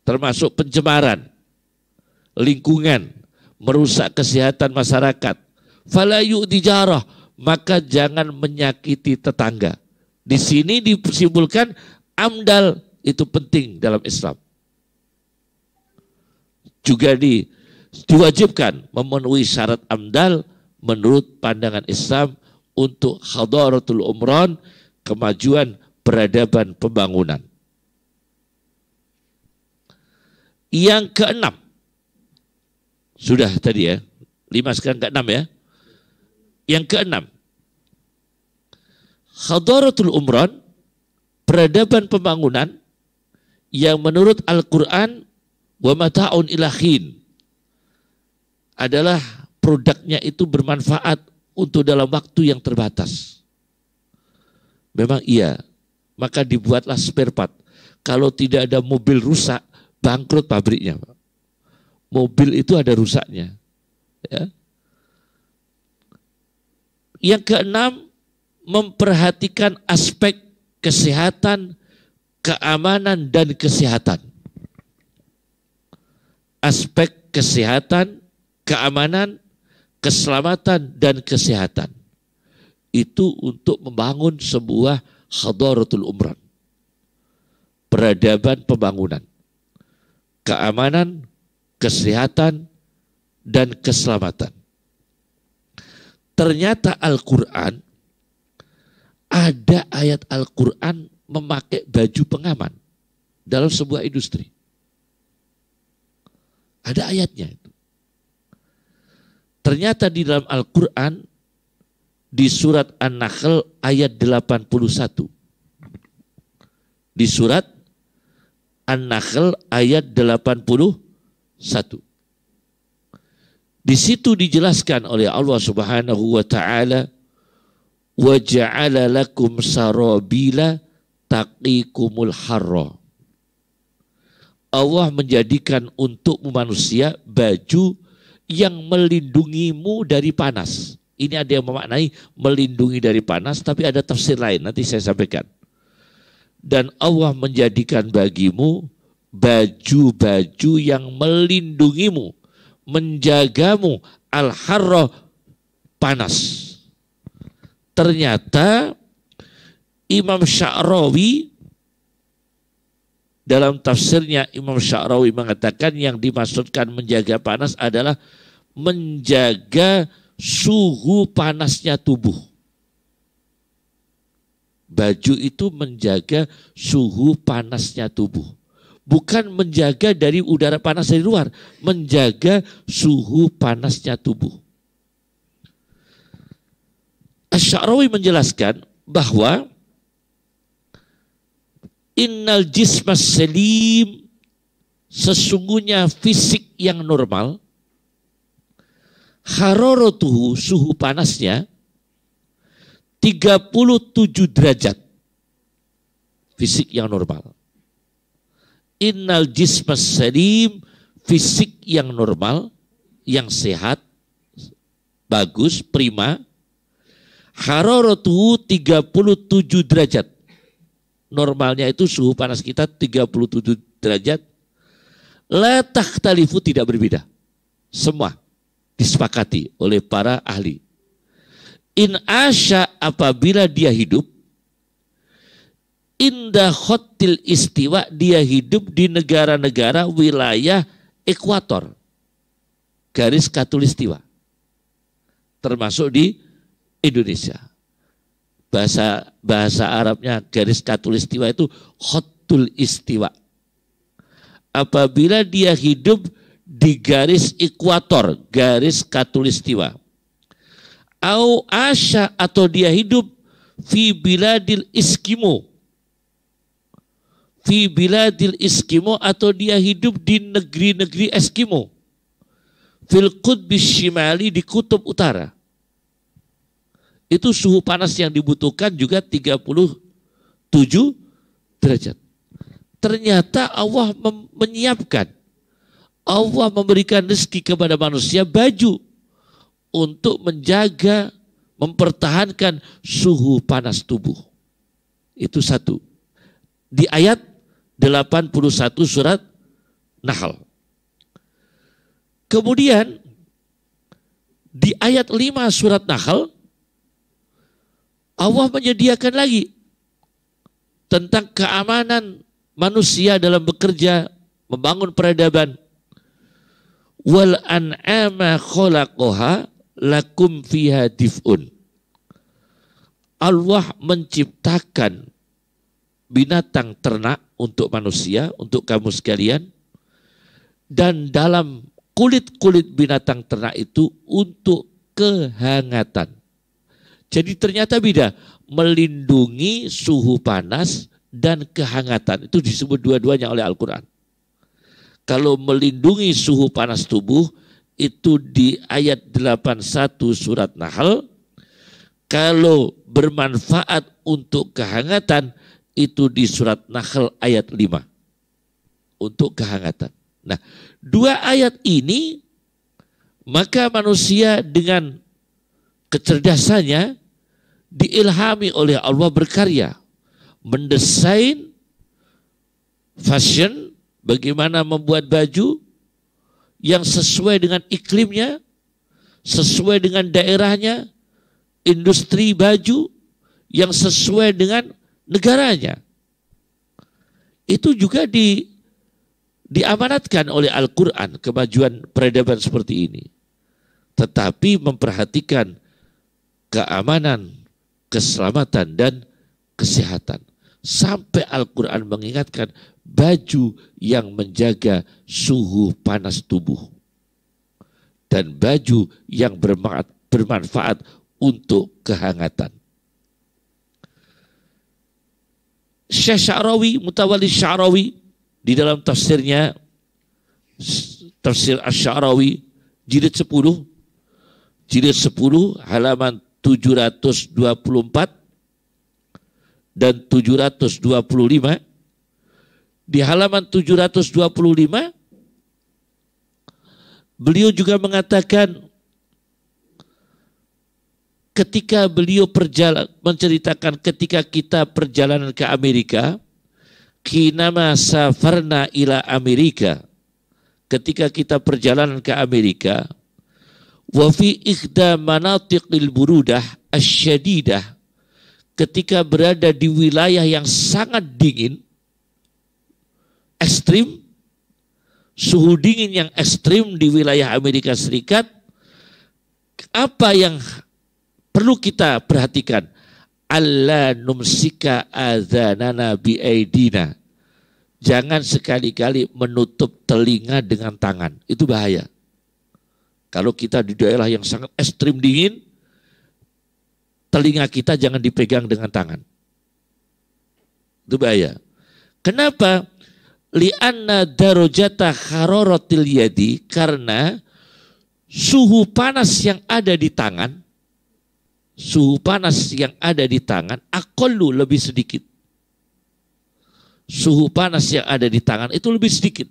termasuk pencemaran lingkungan, merusak kesehatan masyarakat. Falayu dijarah, maka jangan menyakiti tetangga. Di sini disimpulkan amdal itu penting dalam Islam. Juga di, diwajibkan memenuhi syarat amdal menurut pandangan Islam untuk hadaratul umron, kemajuan peradaban pembangunan. Yang keenam, sudah tadi ya. Lima sekarang ke enam ya. Yang keenam. Khadaratul Umran, peradaban pembangunan yang menurut Al-Quran wa mata'un ilahin adalah produknya itu bermanfaat untuk dalam waktu yang terbatas. Memang iya, maka dibuatlah spare part. Kalau tidak ada mobil rusak, bangkrut pabriknya. Pak mobil itu ada rusaknya. Ya. Yang keenam, memperhatikan aspek kesehatan, keamanan, dan kesehatan. Aspek kesehatan, keamanan, keselamatan, dan kesehatan. Itu untuk membangun sebuah khadaratul umran. Peradaban pembangunan. Keamanan, kesehatan, dan keselamatan. Ternyata Al-Quran, ada ayat Al-Quran memakai baju pengaman dalam sebuah industri. Ada ayatnya itu. Ternyata di dalam Al-Quran, di surat An-Nahl ayat 81. Di surat An-Nahl ayat 81 satu. Di situ dijelaskan oleh Allah Subhanahu wa taala wa ja'ala lakum sarabila taqikumul harra. Allah menjadikan untuk manusia baju yang melindungimu dari panas. Ini ada yang memaknai melindungi dari panas, tapi ada tafsir lain nanti saya sampaikan. Dan Allah menjadikan bagimu baju-baju yang melindungimu, menjagamu al harro panas. Ternyata Imam Sya'rawi dalam tafsirnya Imam Sya'rawi mengatakan yang dimaksudkan menjaga panas adalah menjaga suhu panasnya tubuh. Baju itu menjaga suhu panasnya tubuh bukan menjaga dari udara panas dari luar, menjaga suhu panasnya tubuh. Asy'arawi menjelaskan bahwa innal jismas selim sesungguhnya fisik yang normal harorotuhu suhu panasnya 37 derajat fisik yang normal Innal jismas salim, fisik yang normal, yang sehat, bagus, prima. Hararatu 37 derajat. Normalnya itu suhu panas kita 37 derajat. Letak talifu tidak berbeda. Semua disepakati oleh para ahli. In asya apabila dia hidup, indah khotil istiwa dia hidup di negara-negara wilayah ekuator garis katulistiwa termasuk di Indonesia bahasa bahasa Arabnya garis katulistiwa itu khotul istiwa apabila dia hidup di garis ekuator garis katulistiwa au asya atau dia hidup fi biladil iskimu fi biladil Eskimo atau dia hidup di negeri-negeri Eskimo. Fil qutbis shimali di kutub utara. Itu suhu panas yang dibutuhkan juga 37 derajat. Ternyata Allah menyiapkan, Allah memberikan rezeki kepada manusia baju untuk menjaga, mempertahankan suhu panas tubuh. Itu satu. Di ayat 81 surat Nahl. Kemudian di ayat 5 surat Nahl Allah menyediakan lagi tentang keamanan manusia dalam bekerja, membangun peradaban. Wal an'ama khalaqaha lakum fiha dif'un. Allah menciptakan binatang ternak untuk manusia, untuk kamu sekalian, dan dalam kulit-kulit binatang ternak itu untuk kehangatan. Jadi ternyata beda, melindungi suhu panas dan kehangatan. Itu disebut dua-duanya oleh Al-Quran. Kalau melindungi suhu panas tubuh, itu di ayat 81 surat Nahl. Kalau bermanfaat untuk kehangatan, itu di surat Nahl ayat 5 untuk kehangatan. Nah, dua ayat ini maka manusia dengan kecerdasannya diilhami oleh Allah berkarya, mendesain fashion, bagaimana membuat baju yang sesuai dengan iklimnya, sesuai dengan daerahnya, industri baju yang sesuai dengan negaranya. Itu juga di diamanatkan oleh Al-Quran kemajuan peradaban seperti ini. Tetapi memperhatikan keamanan, keselamatan, dan kesehatan. Sampai Al-Quran mengingatkan baju yang menjaga suhu panas tubuh. Dan baju yang bermanfaat untuk kehangatan. Syekh Sya'rawi, Mutawalli Sya'rawi di dalam tafsirnya tafsir Asy-Sya'rawi jilid 10 jilid 10 halaman 724 dan 725 di halaman 725 beliau juga mengatakan ketika beliau perjalan menceritakan ketika kita perjalanan ke Amerika kinama safarna ila Amerika ketika kita perjalanan ke Amerika wa fi ikhda manatiqil burudah asyadidah ketika berada di wilayah yang sangat dingin ekstrim suhu dingin yang ekstrim di wilayah Amerika Serikat apa yang perlu kita perhatikan. Allah numsika adhanana bi'aidina. Jangan sekali-kali menutup telinga dengan tangan. Itu bahaya. Kalau kita di daerah yang sangat ekstrim dingin, telinga kita jangan dipegang dengan tangan. Itu bahaya. Kenapa? Lianna darojata harorotil yadi karena suhu panas yang ada di tangan suhu panas yang ada di tangan akolu lebih sedikit. Suhu panas yang ada di tangan itu lebih sedikit.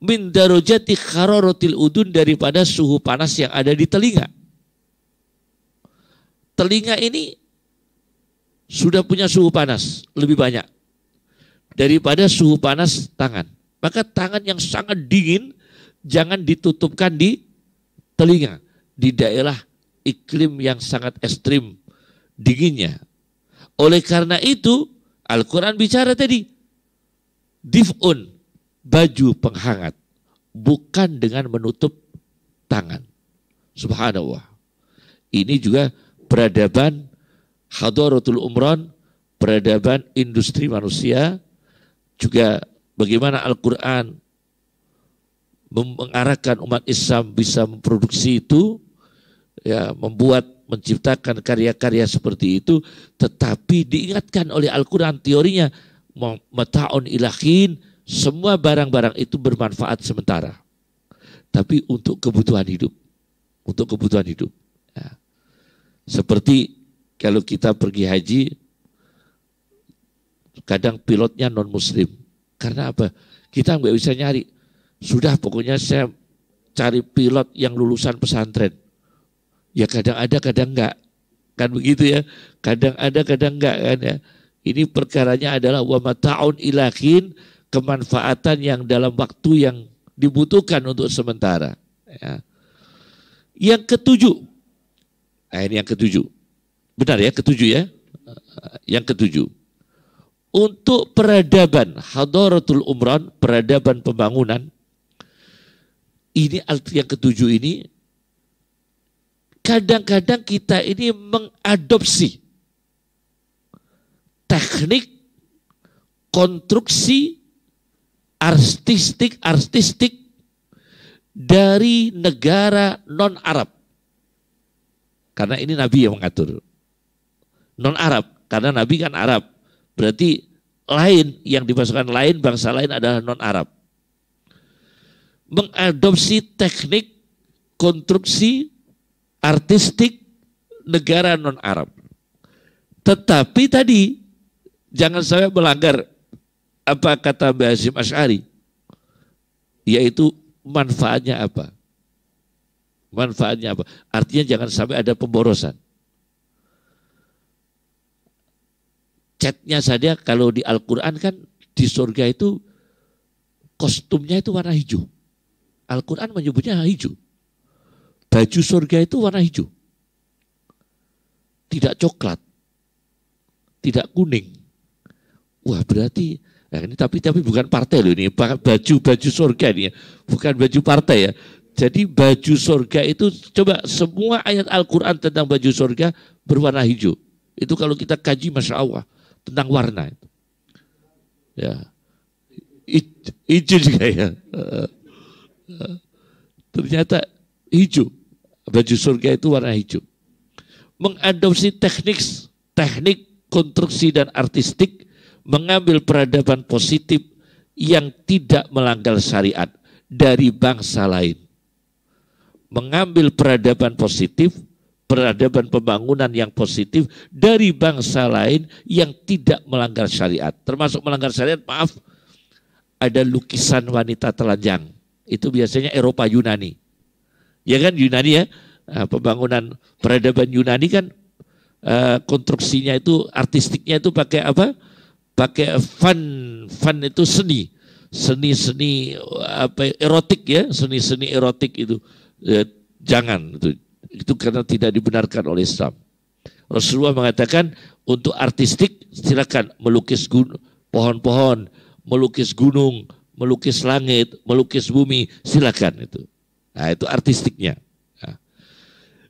Min darojati kharorotil udun daripada suhu panas yang ada di telinga. Telinga ini sudah punya suhu panas lebih banyak daripada suhu panas tangan. Maka tangan yang sangat dingin jangan ditutupkan di telinga, di daerah iklim yang sangat ekstrim dinginnya. Oleh karena itu, Al-Quran bicara tadi, dif'un, baju penghangat, bukan dengan menutup tangan. Subhanallah. Ini juga peradaban hadaratul Umran, peradaban industri manusia, juga bagaimana Al-Quran mengarahkan umat Islam bisa memproduksi itu, ya membuat menciptakan karya-karya seperti itu tetapi diingatkan oleh Al-Qur'an teorinya mataun ilahin semua barang-barang itu bermanfaat sementara tapi untuk kebutuhan hidup untuk kebutuhan hidup ya. seperti kalau kita pergi haji kadang pilotnya non muslim karena apa kita nggak bisa nyari sudah pokoknya saya cari pilot yang lulusan pesantren Ya kadang ada, kadang enggak. Kan begitu ya. Kadang ada, kadang enggak kan ya. Ini perkaranya adalah wa mata'un ilakin, kemanfaatan yang dalam waktu yang dibutuhkan untuk sementara. Ya. Yang ketujuh, nah ini yang ketujuh. Benar ya, ketujuh ya. Yang ketujuh. Untuk peradaban, hadaratul umran, peradaban pembangunan, ini yang ketujuh ini kadang-kadang kita ini mengadopsi teknik konstruksi artistik artistik dari negara non Arab karena ini Nabi yang mengatur non Arab karena Nabi kan Arab berarti lain yang dimasukkan lain bangsa lain adalah non Arab mengadopsi teknik konstruksi artistik negara non-Arab. Tetapi tadi jangan sampai melanggar apa kata Basim Ash'ari. Yaitu manfaatnya apa? Manfaatnya apa? Artinya jangan sampai ada pemborosan. Catnya saja kalau di Al-Quran kan di surga itu kostumnya itu warna hijau. Al-Quran menyebutnya hijau. Baju surga itu warna hijau. Tidak coklat. Tidak kuning. Wah berarti ya ini tapi tapi bukan partai loh ini, baju baju surga ini, ya. bukan baju partai ya. Jadi baju surga itu coba semua ayat Al-Quran tentang baju surga berwarna hijau. Itu kalau kita kaji masya Allah tentang warna itu. Ya, hijau juga ya. Ternyata hijau. Baju surga itu warna hijau. Mengadopsi teknik teknik konstruksi dan artistik mengambil peradaban positif yang tidak melanggar syariat dari bangsa lain. Mengambil peradaban positif, peradaban pembangunan yang positif dari bangsa lain yang tidak melanggar syariat. Termasuk melanggar syariat, maaf, ada lukisan wanita telanjang. Itu biasanya Eropa Yunani. Ya kan Yunani ya, eh, pembangunan peradaban Yunani kan eh, konstruksinya itu artistiknya itu pakai apa? Pakai fun, fun itu seni, seni-seni apa erotik ya, seni-seni erotik itu eh, jangan itu itu karena tidak dibenarkan oleh Islam. Rasulullah mengatakan untuk artistik silakan melukis pohon-pohon, melukis gunung, melukis langit, melukis bumi, silakan itu. Nah, itu artistiknya. Nah,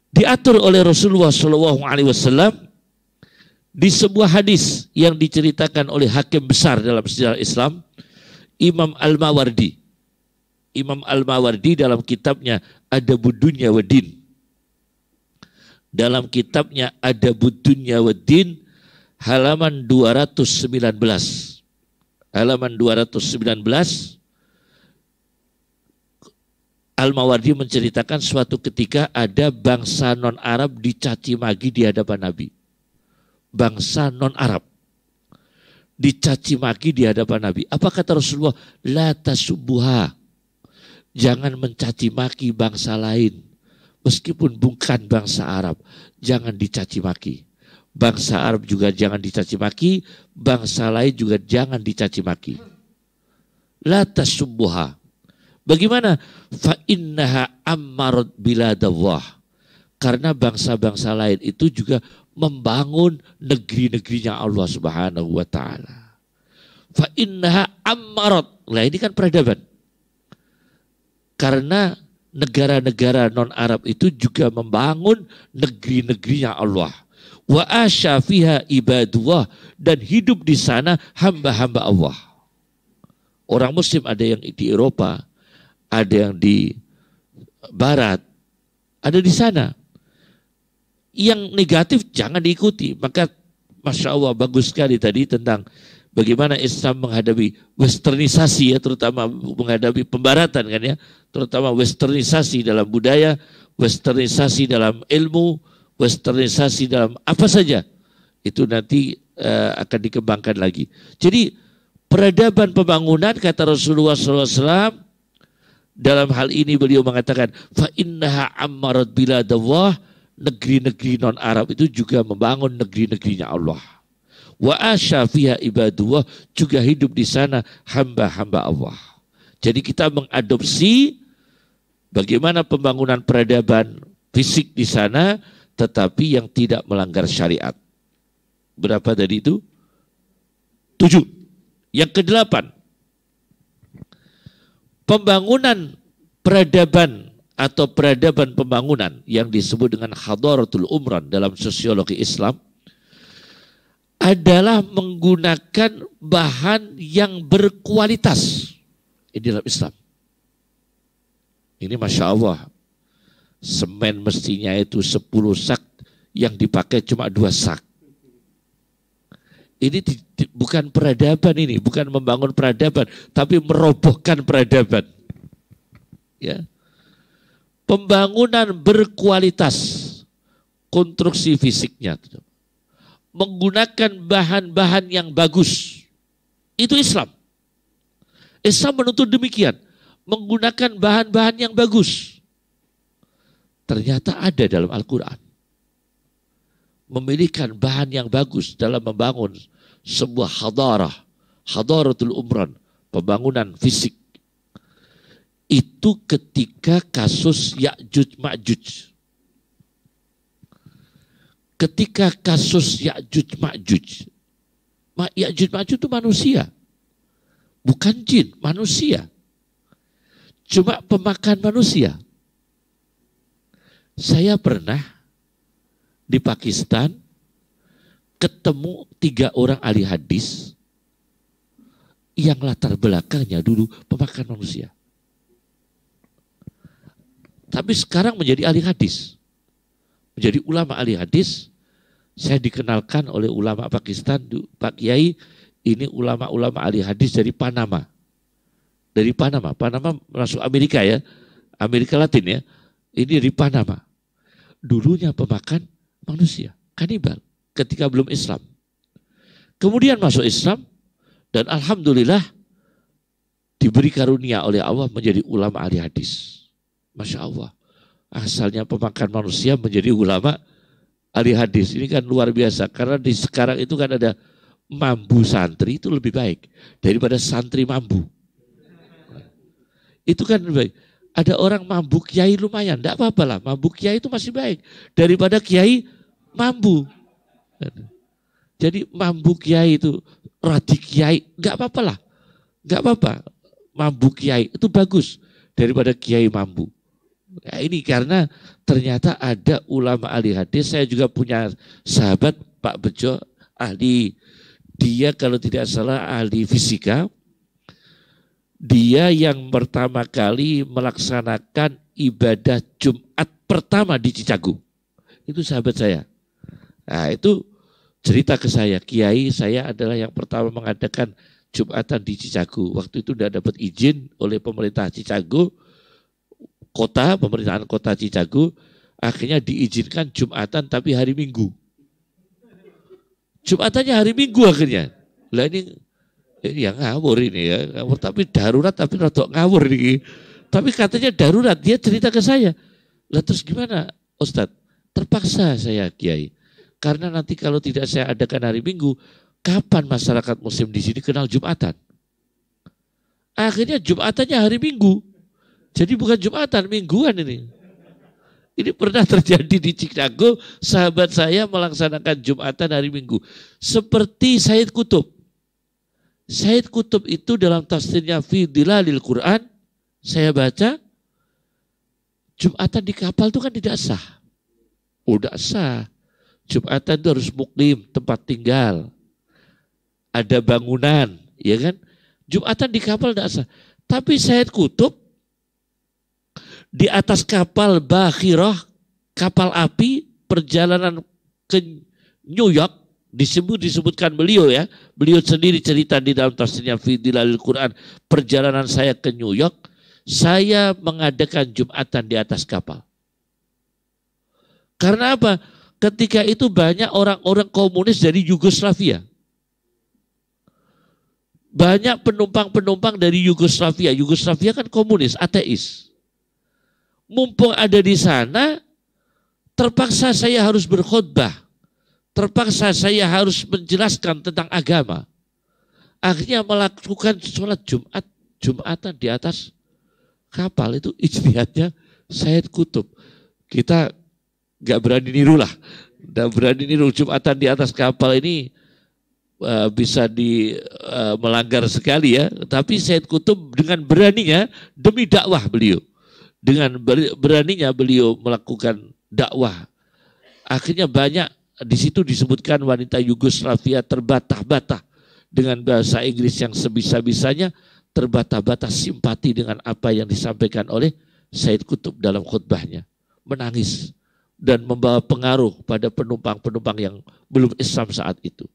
diatur oleh Rasulullah SAW di sebuah hadis yang diceritakan oleh hakim besar dalam sejarah Islam, Imam Al-Mawardi. Imam Al-Mawardi dalam kitabnya ada budunya Wedin Dalam kitabnya ada budunya wedin halaman 219. Halaman 219 Al-Mawardi menceritakan suatu ketika ada bangsa non-Arab dicaci maki di hadapan Nabi. Bangsa non-Arab dicaci maki di hadapan Nabi. Apa kata Rasulullah? La tasubuha. Jangan mencaci maki bangsa lain. Meskipun bukan bangsa Arab, jangan dicaci maki. Bangsa Arab juga jangan dicaci maki, bangsa lain juga jangan dicaci maki. La tasubuha. Bagaimana? Fa innaha ammarat biladallah. Karena bangsa-bangsa lain itu juga membangun negeri-negerinya Allah Subhanahu wa taala. Fa innaha ammarat. Lah ini kan peradaban. Karena negara-negara non-Arab itu juga membangun negeri-negerinya Allah. Wa asyafiha ibadullah dan hidup di sana hamba-hamba Allah. Orang muslim ada yang di Eropa, ada yang di barat, ada di sana. Yang negatif jangan diikuti. Maka Masya Allah bagus sekali tadi tentang bagaimana Islam menghadapi westernisasi ya terutama menghadapi pembaratan kan ya terutama westernisasi dalam budaya westernisasi dalam ilmu westernisasi dalam apa saja itu nanti uh, akan dikembangkan lagi jadi peradaban pembangunan kata Rasulullah SAW dalam hal ini beliau mengatakan, fa innaha ammarat biladallah, negeri-negeri non Arab itu juga membangun negeri-negerinya Allah. Wa asya fiha ibadullah juga hidup di sana hamba-hamba Allah. Jadi kita mengadopsi bagaimana pembangunan peradaban fisik di sana tetapi yang tidak melanggar syariat. Berapa tadi itu? Tujuh. Yang kedelapan, pembangunan peradaban atau peradaban pembangunan yang disebut dengan hadaratul umran dalam sosiologi Islam adalah menggunakan bahan yang berkualitas ini dalam Islam. Ini Masya Allah, semen mestinya itu 10 sak yang dipakai cuma dua sak. Ini di, di, bukan peradaban ini, bukan membangun peradaban, tapi merobohkan peradaban. Ya. Pembangunan berkualitas konstruksi fisiknya menggunakan bahan-bahan yang bagus. Itu Islam. Islam menuntut demikian, menggunakan bahan-bahan yang bagus. Ternyata ada dalam Al-Quran. Memilihkan bahan yang bagus dalam membangun sebuah hadarah, hadaratul umran, pembangunan fisik. Itu ketika kasus Ya'juj Ma'juj. Ketika kasus Ya'juj Ma'juj. Ma, Ya'juj Ma'juj itu manusia. Bukan jin, manusia. Cuma pemakan manusia. Saya pernah di Pakistan ketemu tiga orang ahli hadis yang latar belakangnya dulu pemakan manusia. Tapi sekarang menjadi ahli hadis. Menjadi ulama ahli hadis. Saya dikenalkan oleh ulama Pakistan, Pak Kiai, ini ulama-ulama ahli hadis dari Panama. Dari Panama, Panama masuk Amerika ya, Amerika Latin ya. Ini dari Panama. Dulunya pemakan manusia, kanibal ketika belum Islam. Kemudian masuk Islam dan alhamdulillah diberi karunia oleh Allah menjadi ulama ahli hadis. Masya Allah. Asalnya pemakan manusia menjadi ulama ahli hadis. Ini kan luar biasa. Karena di sekarang itu kan ada mambu santri itu lebih baik daripada santri mambu. Itu kan lebih baik. Ada orang mambu kiai lumayan, tidak apa-apa lah. Mambu kiai itu masih baik daripada kiai mambu. Jadi mambu kiai itu radik kiai, nggak apa-apa lah, nggak apa-apa. Mambu kiai itu bagus daripada kiai mambu. Ya, ini karena ternyata ada ulama ahli hadis. Saya juga punya sahabat Pak Bejo ahli dia kalau tidak salah ahli fisika. Dia yang pertama kali melaksanakan ibadah Jumat pertama di Cicago. Itu sahabat saya. Nah itu cerita ke saya, Kiai saya adalah yang pertama mengadakan Jumatan di Cicago. Waktu itu tidak dapat izin oleh pemerintah Cicago, kota, pemerintahan kota Cicago, akhirnya diizinkan Jumatan tapi hari Minggu. Jumatannya hari Minggu akhirnya. Lah ini, ini yang ngawur ini ya, ngawur tapi darurat tapi rodok ngawur ini. Tapi katanya darurat, dia cerita ke saya. Lah terus gimana Ustadz? Terpaksa saya Kiai karena nanti kalau tidak saya adakan hari Minggu, kapan masyarakat muslim di sini kenal Jumatan? Akhirnya Jumatannya hari Minggu. Jadi bukan Jumatan, mingguan ini. Ini pernah terjadi di Chicago, sahabat saya melaksanakan Jumatan hari Minggu. Seperti Said Kutub. Said Kutub itu dalam tafsirnya Lil Quran, saya baca, Jumatan di kapal itu kan tidak sah. Udah oh, sah. Jumatan itu harus muklim, tempat tinggal. Ada bangunan, ya kan? Jumatan di kapal tidak sah. Tapi saya Kutub di atas kapal Bahiroh, kapal api, perjalanan ke New York, disebut disebutkan beliau ya. Beliau sendiri cerita di dalam tafsirnya al Quran, perjalanan saya ke New York, saya mengadakan Jumatan di atas kapal. Karena apa? ketika itu banyak orang-orang komunis dari Yugoslavia. Banyak penumpang-penumpang dari Yugoslavia. Yugoslavia kan komunis, ateis. Mumpung ada di sana, terpaksa saya harus berkhotbah. Terpaksa saya harus menjelaskan tentang agama. Akhirnya melakukan sholat Jumat, Jumatan di atas kapal itu ijtihadnya saya Kutub. Kita nggak berani niru lah. Dan berani niru Jumatan di atas kapal ini uh, bisa di uh, melanggar sekali ya. Tapi Said Kutub dengan beraninya demi dakwah beliau, dengan beraninya beliau melakukan dakwah. Akhirnya banyak di situ disebutkan wanita Yugoslavia terbatah-batah dengan bahasa Inggris yang sebisa-bisanya terbatah-batah simpati dengan apa yang disampaikan oleh Said Kutub dalam khutbahnya. Menangis dan membawa pengaruh pada penumpang-penumpang yang belum Islam saat itu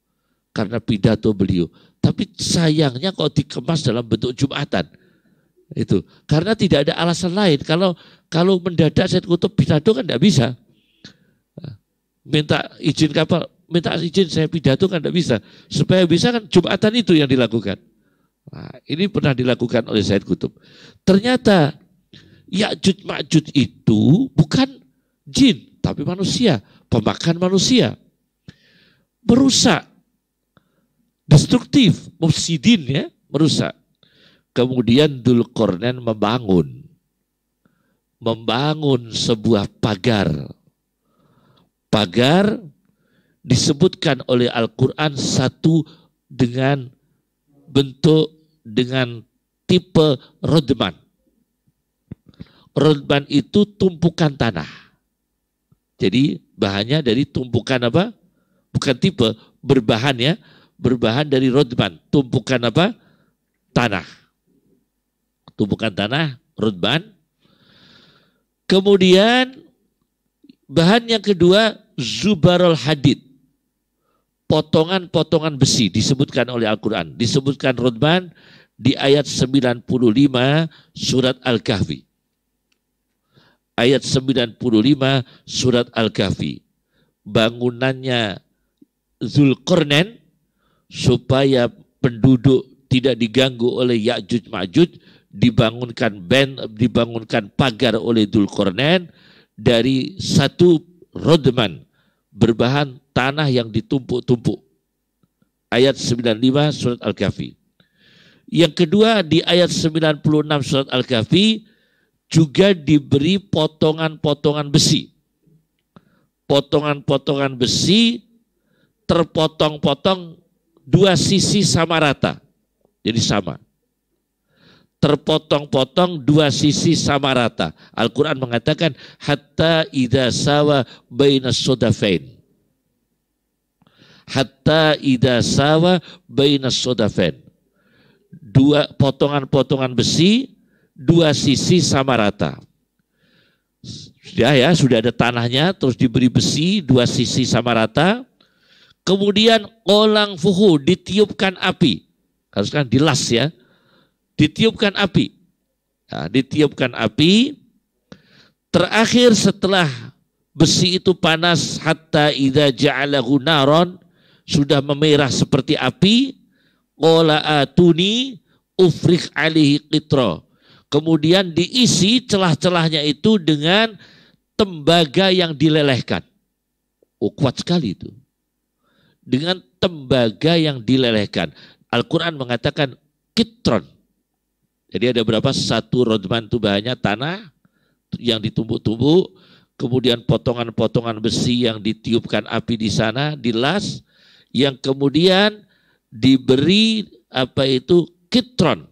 karena pidato beliau. Tapi sayangnya kalau dikemas dalam bentuk jumatan itu karena tidak ada alasan lain kalau kalau mendadak saya Kutub pidato kan tidak bisa minta izin kapal minta izin saya pidato kan tidak bisa supaya bisa kan jumatan itu yang dilakukan nah, ini pernah dilakukan oleh Said Kutub ternyata Yakjud Ma'jud itu bukan jin tapi manusia, pemakan manusia. Merusak, destruktif, mufsidin ya, merusak. Kemudian Dulkornen membangun, membangun sebuah pagar. Pagar disebutkan oleh Al-Quran satu dengan bentuk dengan tipe rodman. Rodman itu tumpukan tanah jadi bahannya dari tumpukan apa? Bukan tipe, berbahan ya. Berbahan dari rodban, tumpukan apa? Tanah. Tumpukan tanah, rodban. Kemudian bahan yang kedua zubarul hadid. Potongan-potongan besi disebutkan oleh Al-Quran. Disebutkan rodban di ayat 95 surat Al-Kahfi ayat 95 surat Al-Kahfi. Bangunannya Zulkarnain supaya penduduk tidak diganggu oleh Ya'juj Ma'juj dibangunkan band dibangunkan pagar oleh Zulkarnain dari satu rodman berbahan tanah yang ditumpuk-tumpuk. Ayat 95 surat Al-Kahfi. Yang kedua di ayat 96 surat Al-Kahfi juga diberi potongan-potongan besi. Potongan-potongan besi terpotong-potong dua sisi sama rata. Jadi sama. Terpotong-potong dua sisi sama rata. Al-Quran mengatakan, Hatta idha sawa baina sodafain. Hatta idha sawa baina sodafain. Dua potongan-potongan besi dua sisi sama rata. Sudah ya, ya, sudah ada tanahnya, terus diberi besi, dua sisi sama rata. Kemudian kolang fuhu ditiupkan api. Haruskan dilas ya. Ditiupkan api. Nah, ditiupkan api. Terakhir setelah besi itu panas hatta idha ja'alahu naron sudah memerah seperti api qala atuni ufrik alihi qitra Kemudian diisi celah-celahnya itu dengan tembaga yang dilelehkan. Oh kuat sekali itu. Dengan tembaga yang dilelehkan. Al-Quran mengatakan kitron. Jadi ada berapa? Satu rodman itu bahannya tanah yang ditumbuk-tumbuk. Kemudian potongan-potongan besi yang ditiupkan api di sana, di las. Yang kemudian diberi apa itu kitron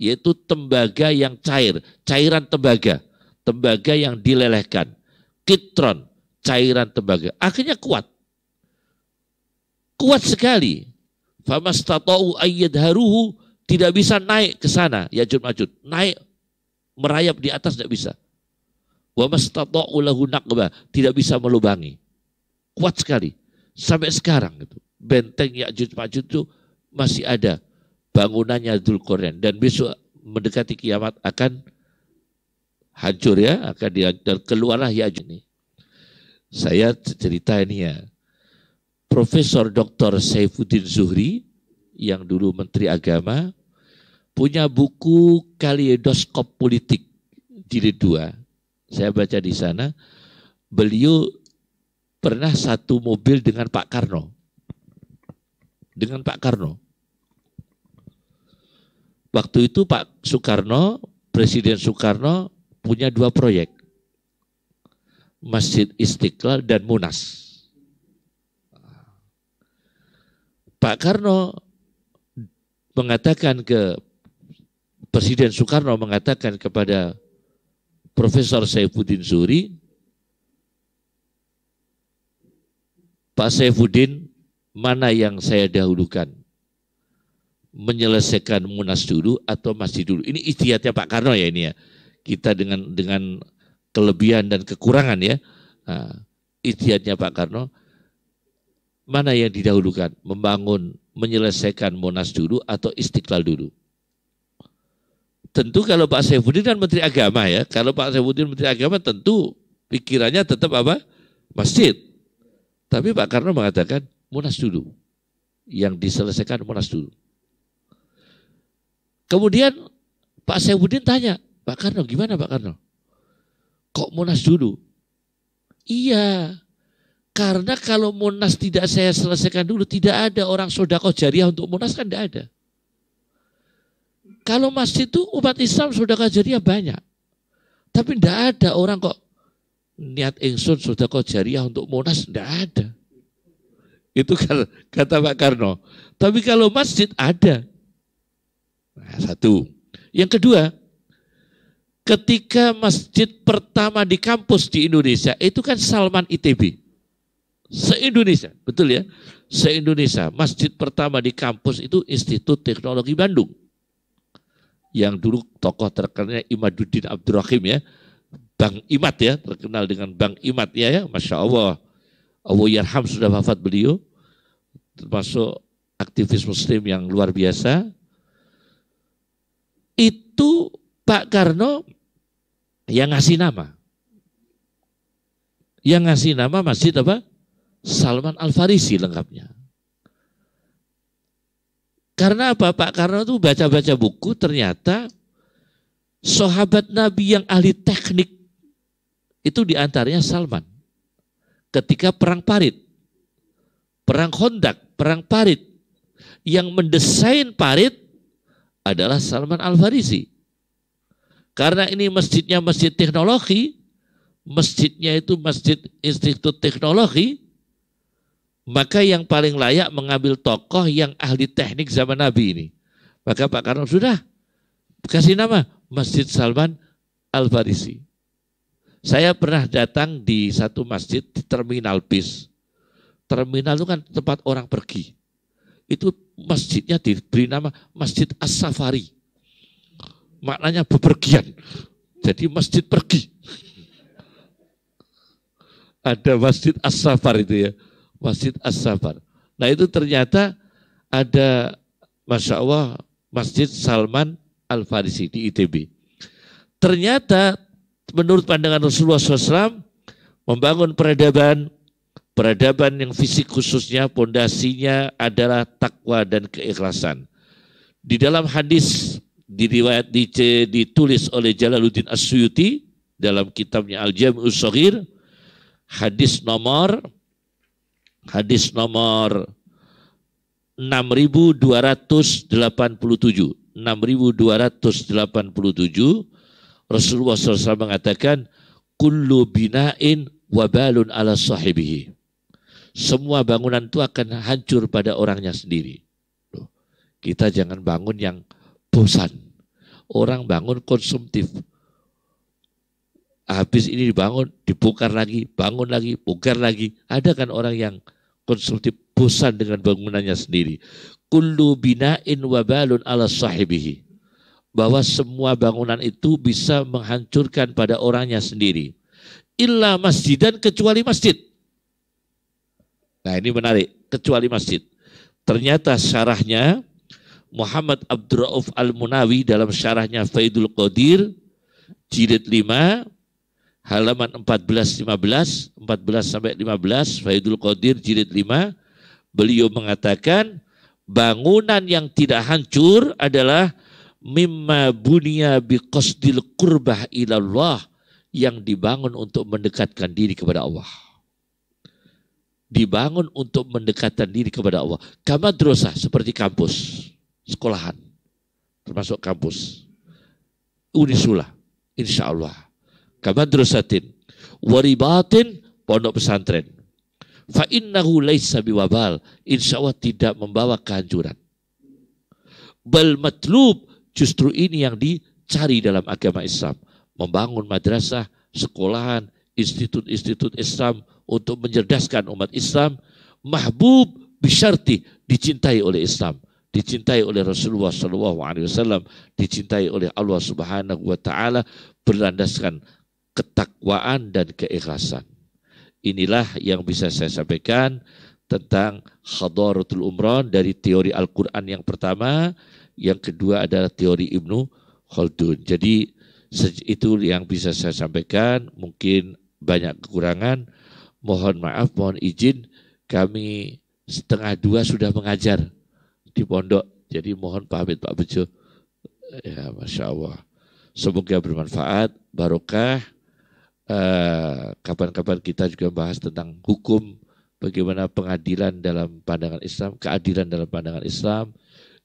yaitu tembaga yang cair, cairan tembaga, tembaga yang dilelehkan, kitron, cairan tembaga. Akhirnya kuat. Kuat sekali. Famastatau ayyadharuhu tidak bisa naik ke sana, ya majud. Naik merayap di atas tidak bisa. Wa lahu naqba, tidak bisa melubangi. Kuat sekali. Sampai sekarang itu Benteng Ya'juj Ma'juj itu masih ada bangunannya Korean dan besok mendekati kiamat akan hancur ya akan dihancur keluarlah ya ini saya cerita ini ya Profesor Dr. Saifuddin Zuhri yang dulu Menteri Agama punya buku Kaleidoskop Politik jilid 2 saya baca di sana beliau pernah satu mobil dengan Pak Karno dengan Pak Karno Waktu itu Pak Soekarno, Presiden Soekarno punya dua proyek. Masjid Istiqlal dan Munas. Pak Karno mengatakan ke Presiden Soekarno mengatakan kepada Profesor Saifuddin Suri, Pak Saifuddin, mana yang saya dahulukan? menyelesaikan munas dulu atau masih dulu. Ini istiatnya Pak Karno ya ini ya. Kita dengan dengan kelebihan dan kekurangan ya. Nah, istiadatnya Pak Karno mana yang didahulukan? Membangun, menyelesaikan munas dulu atau istiqlal dulu? Tentu kalau Pak Saifuddin dan Menteri Agama ya. Kalau Pak Saifuddin Menteri Agama tentu pikirannya tetap apa? Masjid. Tapi Pak Karno mengatakan munas dulu. Yang diselesaikan munas dulu Kemudian Pak Saifuddin tanya, Pak Karno gimana Pak Karno? Kok Monas dulu? Iya, karena kalau Monas tidak saya selesaikan dulu, tidak ada orang sodakoh jariah untuk Monas kan tidak ada. Kalau masjid itu umat Islam sodakoh jariah banyak. Tapi tidak ada orang kok niat ingsun sodakoh jariah untuk Monas, tidak ada. Itu kata Pak Karno. Tapi kalau masjid ada, Nah, satu. Yang kedua, ketika masjid pertama di kampus di Indonesia itu kan Salman ITB. Se-Indonesia, betul ya? Se-Indonesia, masjid pertama di kampus itu Institut Teknologi Bandung. Yang dulu tokoh terkenalnya Imaduddin Abdurrahim ya. Bang Imat ya, terkenal dengan Bang Imat ya, ya. Masya Allah. Allah Yarham sudah wafat beliau, termasuk aktivis muslim yang luar biasa, itu Pak Karno yang ngasih nama. Yang ngasih nama masjid apa? Salman Al-Farisi lengkapnya. Karena apa? Pak Karno itu baca-baca buku ternyata sahabat Nabi yang ahli teknik itu diantaranya Salman. Ketika perang parit, perang hondak, perang parit, yang mendesain parit adalah Salman Al-Farisi. Karena ini masjidnya masjid teknologi, masjidnya itu masjid institut teknologi, maka yang paling layak mengambil tokoh yang ahli teknik zaman Nabi ini. Maka Pak Karno sudah kasih nama Masjid Salman Al-Farisi. Saya pernah datang di satu masjid di terminal bis. Terminal itu kan tempat orang pergi. Itu masjidnya diberi nama Masjid As-Safari. Maknanya bepergian. Jadi masjid pergi. Ada Masjid As-Safar itu ya. Masjid As-Safar. Nah itu ternyata ada Masya Allah Masjid Salman Al-Farisi di ITB. Ternyata menurut pandangan Rasulullah SAW membangun peradaban Peradaban yang fisik khususnya pondasinya adalah takwa dan keikhlasan. Di dalam hadis diriwayat ditulis oleh Jalaluddin As-Suyuti dalam kitabnya Al-Jami'us Shaghir hadis nomor hadis nomor 6287 6287 Rasulullah SAW mengatakan kullu bina'in wabalun ala sahibihi semua bangunan itu akan hancur pada orangnya sendiri. Loh, kita jangan bangun yang bosan. Orang bangun konsumtif. Habis ini dibangun, dibukar lagi, bangun lagi, bukar lagi. Ada kan orang yang konsumtif bosan dengan bangunannya sendiri. Kullu bina'in wabalun ala sahibihi. Bahwa semua bangunan itu bisa menghancurkan pada orangnya sendiri. Illa dan kecuali masjid Nah ini menarik, kecuali masjid. Ternyata syarahnya Muhammad Abdurrauf Al-Munawi dalam syarahnya Faidul Qadir, jilid 5, halaman 14 15 14 15 Faidul Qadir jilid 5 beliau mengatakan bangunan yang tidak hancur adalah mimma bunia biqasdil qurbah ilallah yang dibangun untuk mendekatkan diri kepada Allah dibangun untuk mendekatkan diri kepada Allah. Kamadrosa seperti kampus, sekolahan, termasuk kampus. Unisula, insya Allah. Kamadrosatin, waribatin, pondok pesantren. Fa'innahu innahu laisa biwabal, insya Allah tidak membawa kehancuran. Bal matlub, justru ini yang dicari dalam agama Islam. Membangun madrasah, sekolahan, institut-institut Islam, untuk mencerdaskan umat Islam mahbub bisyarti dicintai oleh Islam dicintai oleh Rasulullah Shallallahu Alaihi Wasallam, dicintai oleh Allah Subhanahu Wa Taala, berlandaskan ketakwaan dan keikhlasan. Inilah yang bisa saya sampaikan tentang Khadaratul Umron dari teori Al-Quran yang pertama, yang kedua adalah teori Ibnu Khaldun. Jadi itu yang bisa saya sampaikan, mungkin banyak kekurangan, mohon maaf, mohon izin, kami setengah dua sudah mengajar di pondok. Jadi mohon pamit Pak Bejo. Ya, Masya Allah. Semoga bermanfaat, barokah. Eh, kapan-kapan kita juga bahas tentang hukum, bagaimana pengadilan dalam pandangan Islam, keadilan dalam pandangan Islam,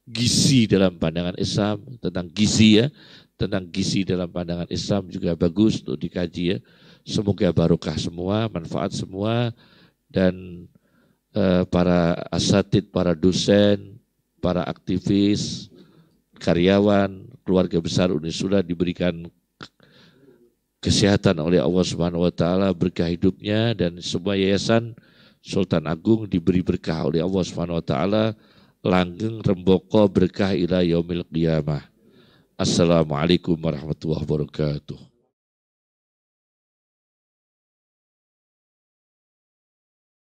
gizi dalam pandangan Islam, tentang gizi ya, tentang gizi dalam pandangan Islam juga bagus untuk dikaji ya. Semoga barokah semua, manfaat semua, dan eh, para asatid, para dosen, para aktivis, karyawan, keluarga besar Unisula diberikan kesehatan oleh Allah Subhanahu wa taala, berkah hidupnya dan semua yayasan Sultan Agung diberi berkah oleh Allah Subhanahu wa taala, langgeng remboko berkah ila yaumil qiyamah. Assalamualaikum warahmatullahi wabarakatuh.